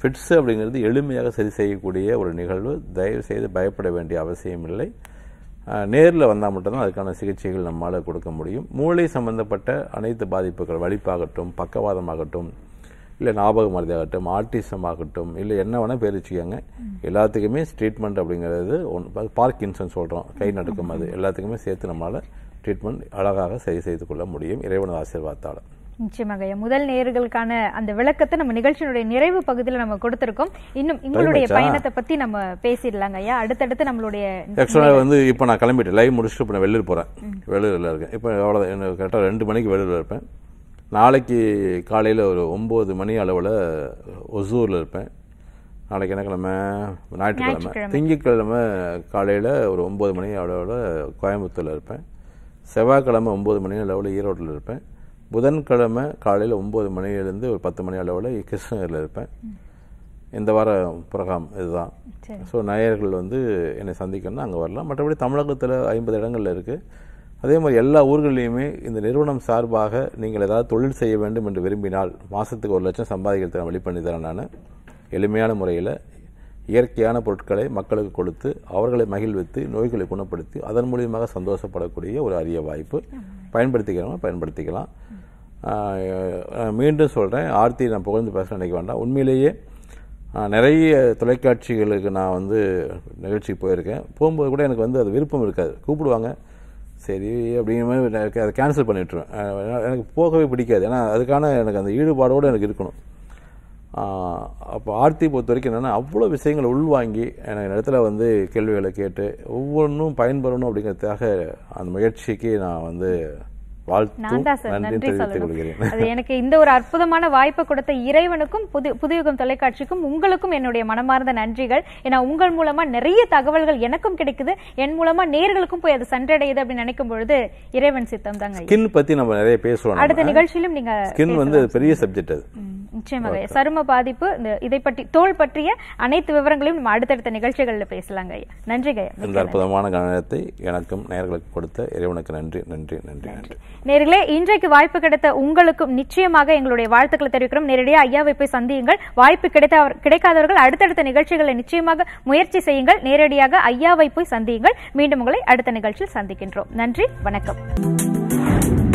ஃபிட்ஸ் அப்படிங்கிறது எளிமையாக சரி செய்யக்கூடிய ஒரு நிகழ்வு தயவு செய்து பயப்பட வேண்டிய அவசியம் இல்லை நேரில் வந்தால் மட்டும்தான் அதுக்கான சிகிச்சைகள் நம்மளால் கொடுக்க முடியும் மூளை சம்பந்தப்பட்ட அனைத்து பாதிப்புகள் வலிப்பாகட்டும் பக்கவாதமாகட்டும் இல்லை ஞாபக மருந்தாகட்டும் ஆர்டிசம் ஆகட்டும் இல்லை என்ன வேணால் பேர் வச்சுக்கோங்க எல்லாத்துக்குமே ட்ரீட்மெண்ட் அப்படிங்கிறது ஒன் பார்க்கின்சன் சொல்கிறோம் கை நடுக்கும் அது எல்லாத்துக்குமே சேர்த்து நம்மளால் ட்ரீட்மெண்ட் அழகாக சரி செய்து கொள்ள முடியும் இறைவனது ஆசீர்வாதத்தால் நிச்சயமாக முதல் நேர்களுக்கான அந்த விளக்கத்தை நம்ம நிகழ்ச்சியினுடைய நிறைவு பகுதியில் நம்ம கொடுத்திருக்கோம் இன்னும் உங்களுடைய பயணத்தை பத்தி நம்ம பேசிடலாங்க ஐயா அடுத்தடுத்து நம்மளுடைய வந்து இப்போ நான் கிளம்பிட்டு லைவ் முடிச்சுட்டு இப்போ நான் வெளியூர் போறேன் வெளியூரில் இருக்கேன் இப்போ அவ்வளோ கரெக்டாக ரெண்டு மணிக்கு வெளியூரில் இருப்பேன் நாளைக்கு காலையில் ஒரு ஒம்பது மணி அளவில் ஒசூரில் இருப்பேன் நாளைக்கு என்ன ஞாயிற்றுக்கிழமை திங்கட்கிழமை காலையில் ஒரு ஒம்பது மணி அளவில் கோயம்புத்தூரில் இருப்பேன் செவ்வாய்க்கிழமை ஒம்பது மணி அளவில் ஈரோட்டில் இருப்பேன் புதன்கிழமை காலையில் ஒம்பது மணிலேருந்து ஒரு பத்து மணி அளவில் கிருஷ்ணகிரியில் இருப்பேன் இந்த வார புரகாம் இதுதான் ஸோ நாயர்கள் வந்து என்னை சந்திக்கணும்னா அங்கே வரலாம் மற்றபடி தமிழகத்தில் ஐம்பது இடங்களில் இருக்குது அதே மாதிரி எல்லா ஊர்களிலையுமே இந்த நிறுவனம் சார்பாக நீங்கள் ஏதாவது தொழில் செய்ய வேண்டும் என்று விரும்பினால் மாதத்துக்கு ஒரு லட்சம் சம்பாதிக்கிறதுக்கு வழி பண்ணி தரேன் நான் எளிமையான முறையில் இயற்கையான பொருட்களை மக்களுக்கு கொடுத்து அவர்களை மகிழ்வித்து நோய்களை குணப்படுத்தி அதன் மூலியமாக சந்தோஷப்படக்கூடிய ஒரு அரிய வாய்ப்பு பயன்படுத்திக்கிறவங்க பயன்படுத்திக்கலாம் மீண்டும் சொல்கிறேன் ஆர்த்தி நான் புகழ்ந்து பேச நினைக்க வேண்டாம் உண்மையிலேயே நிறைய தொலைக்காட்சிகளுக்கு நான் வந்து நிகழ்ச்சிக்கு போயிருக்கேன் போகும்போது கூட எனக்கு வந்து அது விருப்பம் இருக்காது கூப்பிடுவாங்க சரி அப்படிங்கிற மாதிரி அதை கேன்சல் பண்ணிவிட்ருவேன் எனக்கு போகவே பிடிக்காது ஏன்னா அதுக்கான எனக்கு அந்த ஈடுபாடோடு எனக்கு இருக்கணும் அப்போ ஆர்த்தி பொறுத்த வரைக்கும் என்னென்னா அவ்வளோ விஷயங்களை உள்வாங்கி எனக்கு இடத்துல வந்து கேள்விகளை கேட்டு ஒவ்வொன்றும் பயன்பெறணும் அப்படிங்கிறதுக்காக அந்த முயற்சிக்கு நான் வந்து வாழ்த்து எனக்கு இந்த ஒரு அற்புதமான வாய்ப்பை கொடுத்த இறைவனுக்கும் புது புதுயுகம் தொலைக்காட்சிக்கும் உங்களுக்கும் என்னுடைய மனமார்ந்த நன்றிகள் ஏன்னா உங்கள் மூலமா நிறைய தகவல்கள் எனக்கும் கிடைக்குது என் மூலமா நேர்களுக்கும் போய் அது சென்றடையுது அப்படின்னு நினைக்கும் பொழுது இறைவன் சித்தம் தாங்க ஸ்கின் பத்தி நம்ம நிறைய பேசுவோம் அடுத்த நிகழ்ச்சியிலும் நீங்க ஸ்கின் வந்து பெரிய சப்ஜெக்ட் அது நிச்சயமாக சரும பாதிப்பு இந்த இதை பற்றி தோல் பற்றிய அனைத்து விவரங்களையும் நம்ம அடுத்தடுத்த நிகழ்ச்சிகளில் பேசலாங்க ஐயா நன்றி ஐயா இந்த அற்புதமான கவனத்தை எனக்கும் நேர்களுக்கு கொடுத்த இறைவனுக்கு நன்றி நன்றி நன்றி நன்றி நேரிலே இன்றைக்கு வாய்ப்பு கிடைத்த உங்களுக்கும் நிச்சயமாக எங்களுடைய வாழ்த்துக்களை தெரிவிக்கிறோம் நேரடியாக ஐயாவை போய் சந்தியுங்கள் வாய்ப்பு கிடைக்காதவர்கள் அடுத்தடுத்த நிகழ்ச்சிகளை நிச்சயமாக முயற்சி செய்யுங்கள் நேரடியாக ஐயாவை போய் சந்தியுங்கள் மீண்டும் உங்களை அடுத்த நிகழ்ச்சியில் சந்திக்கின்றோம் நன்றி வணக்கம்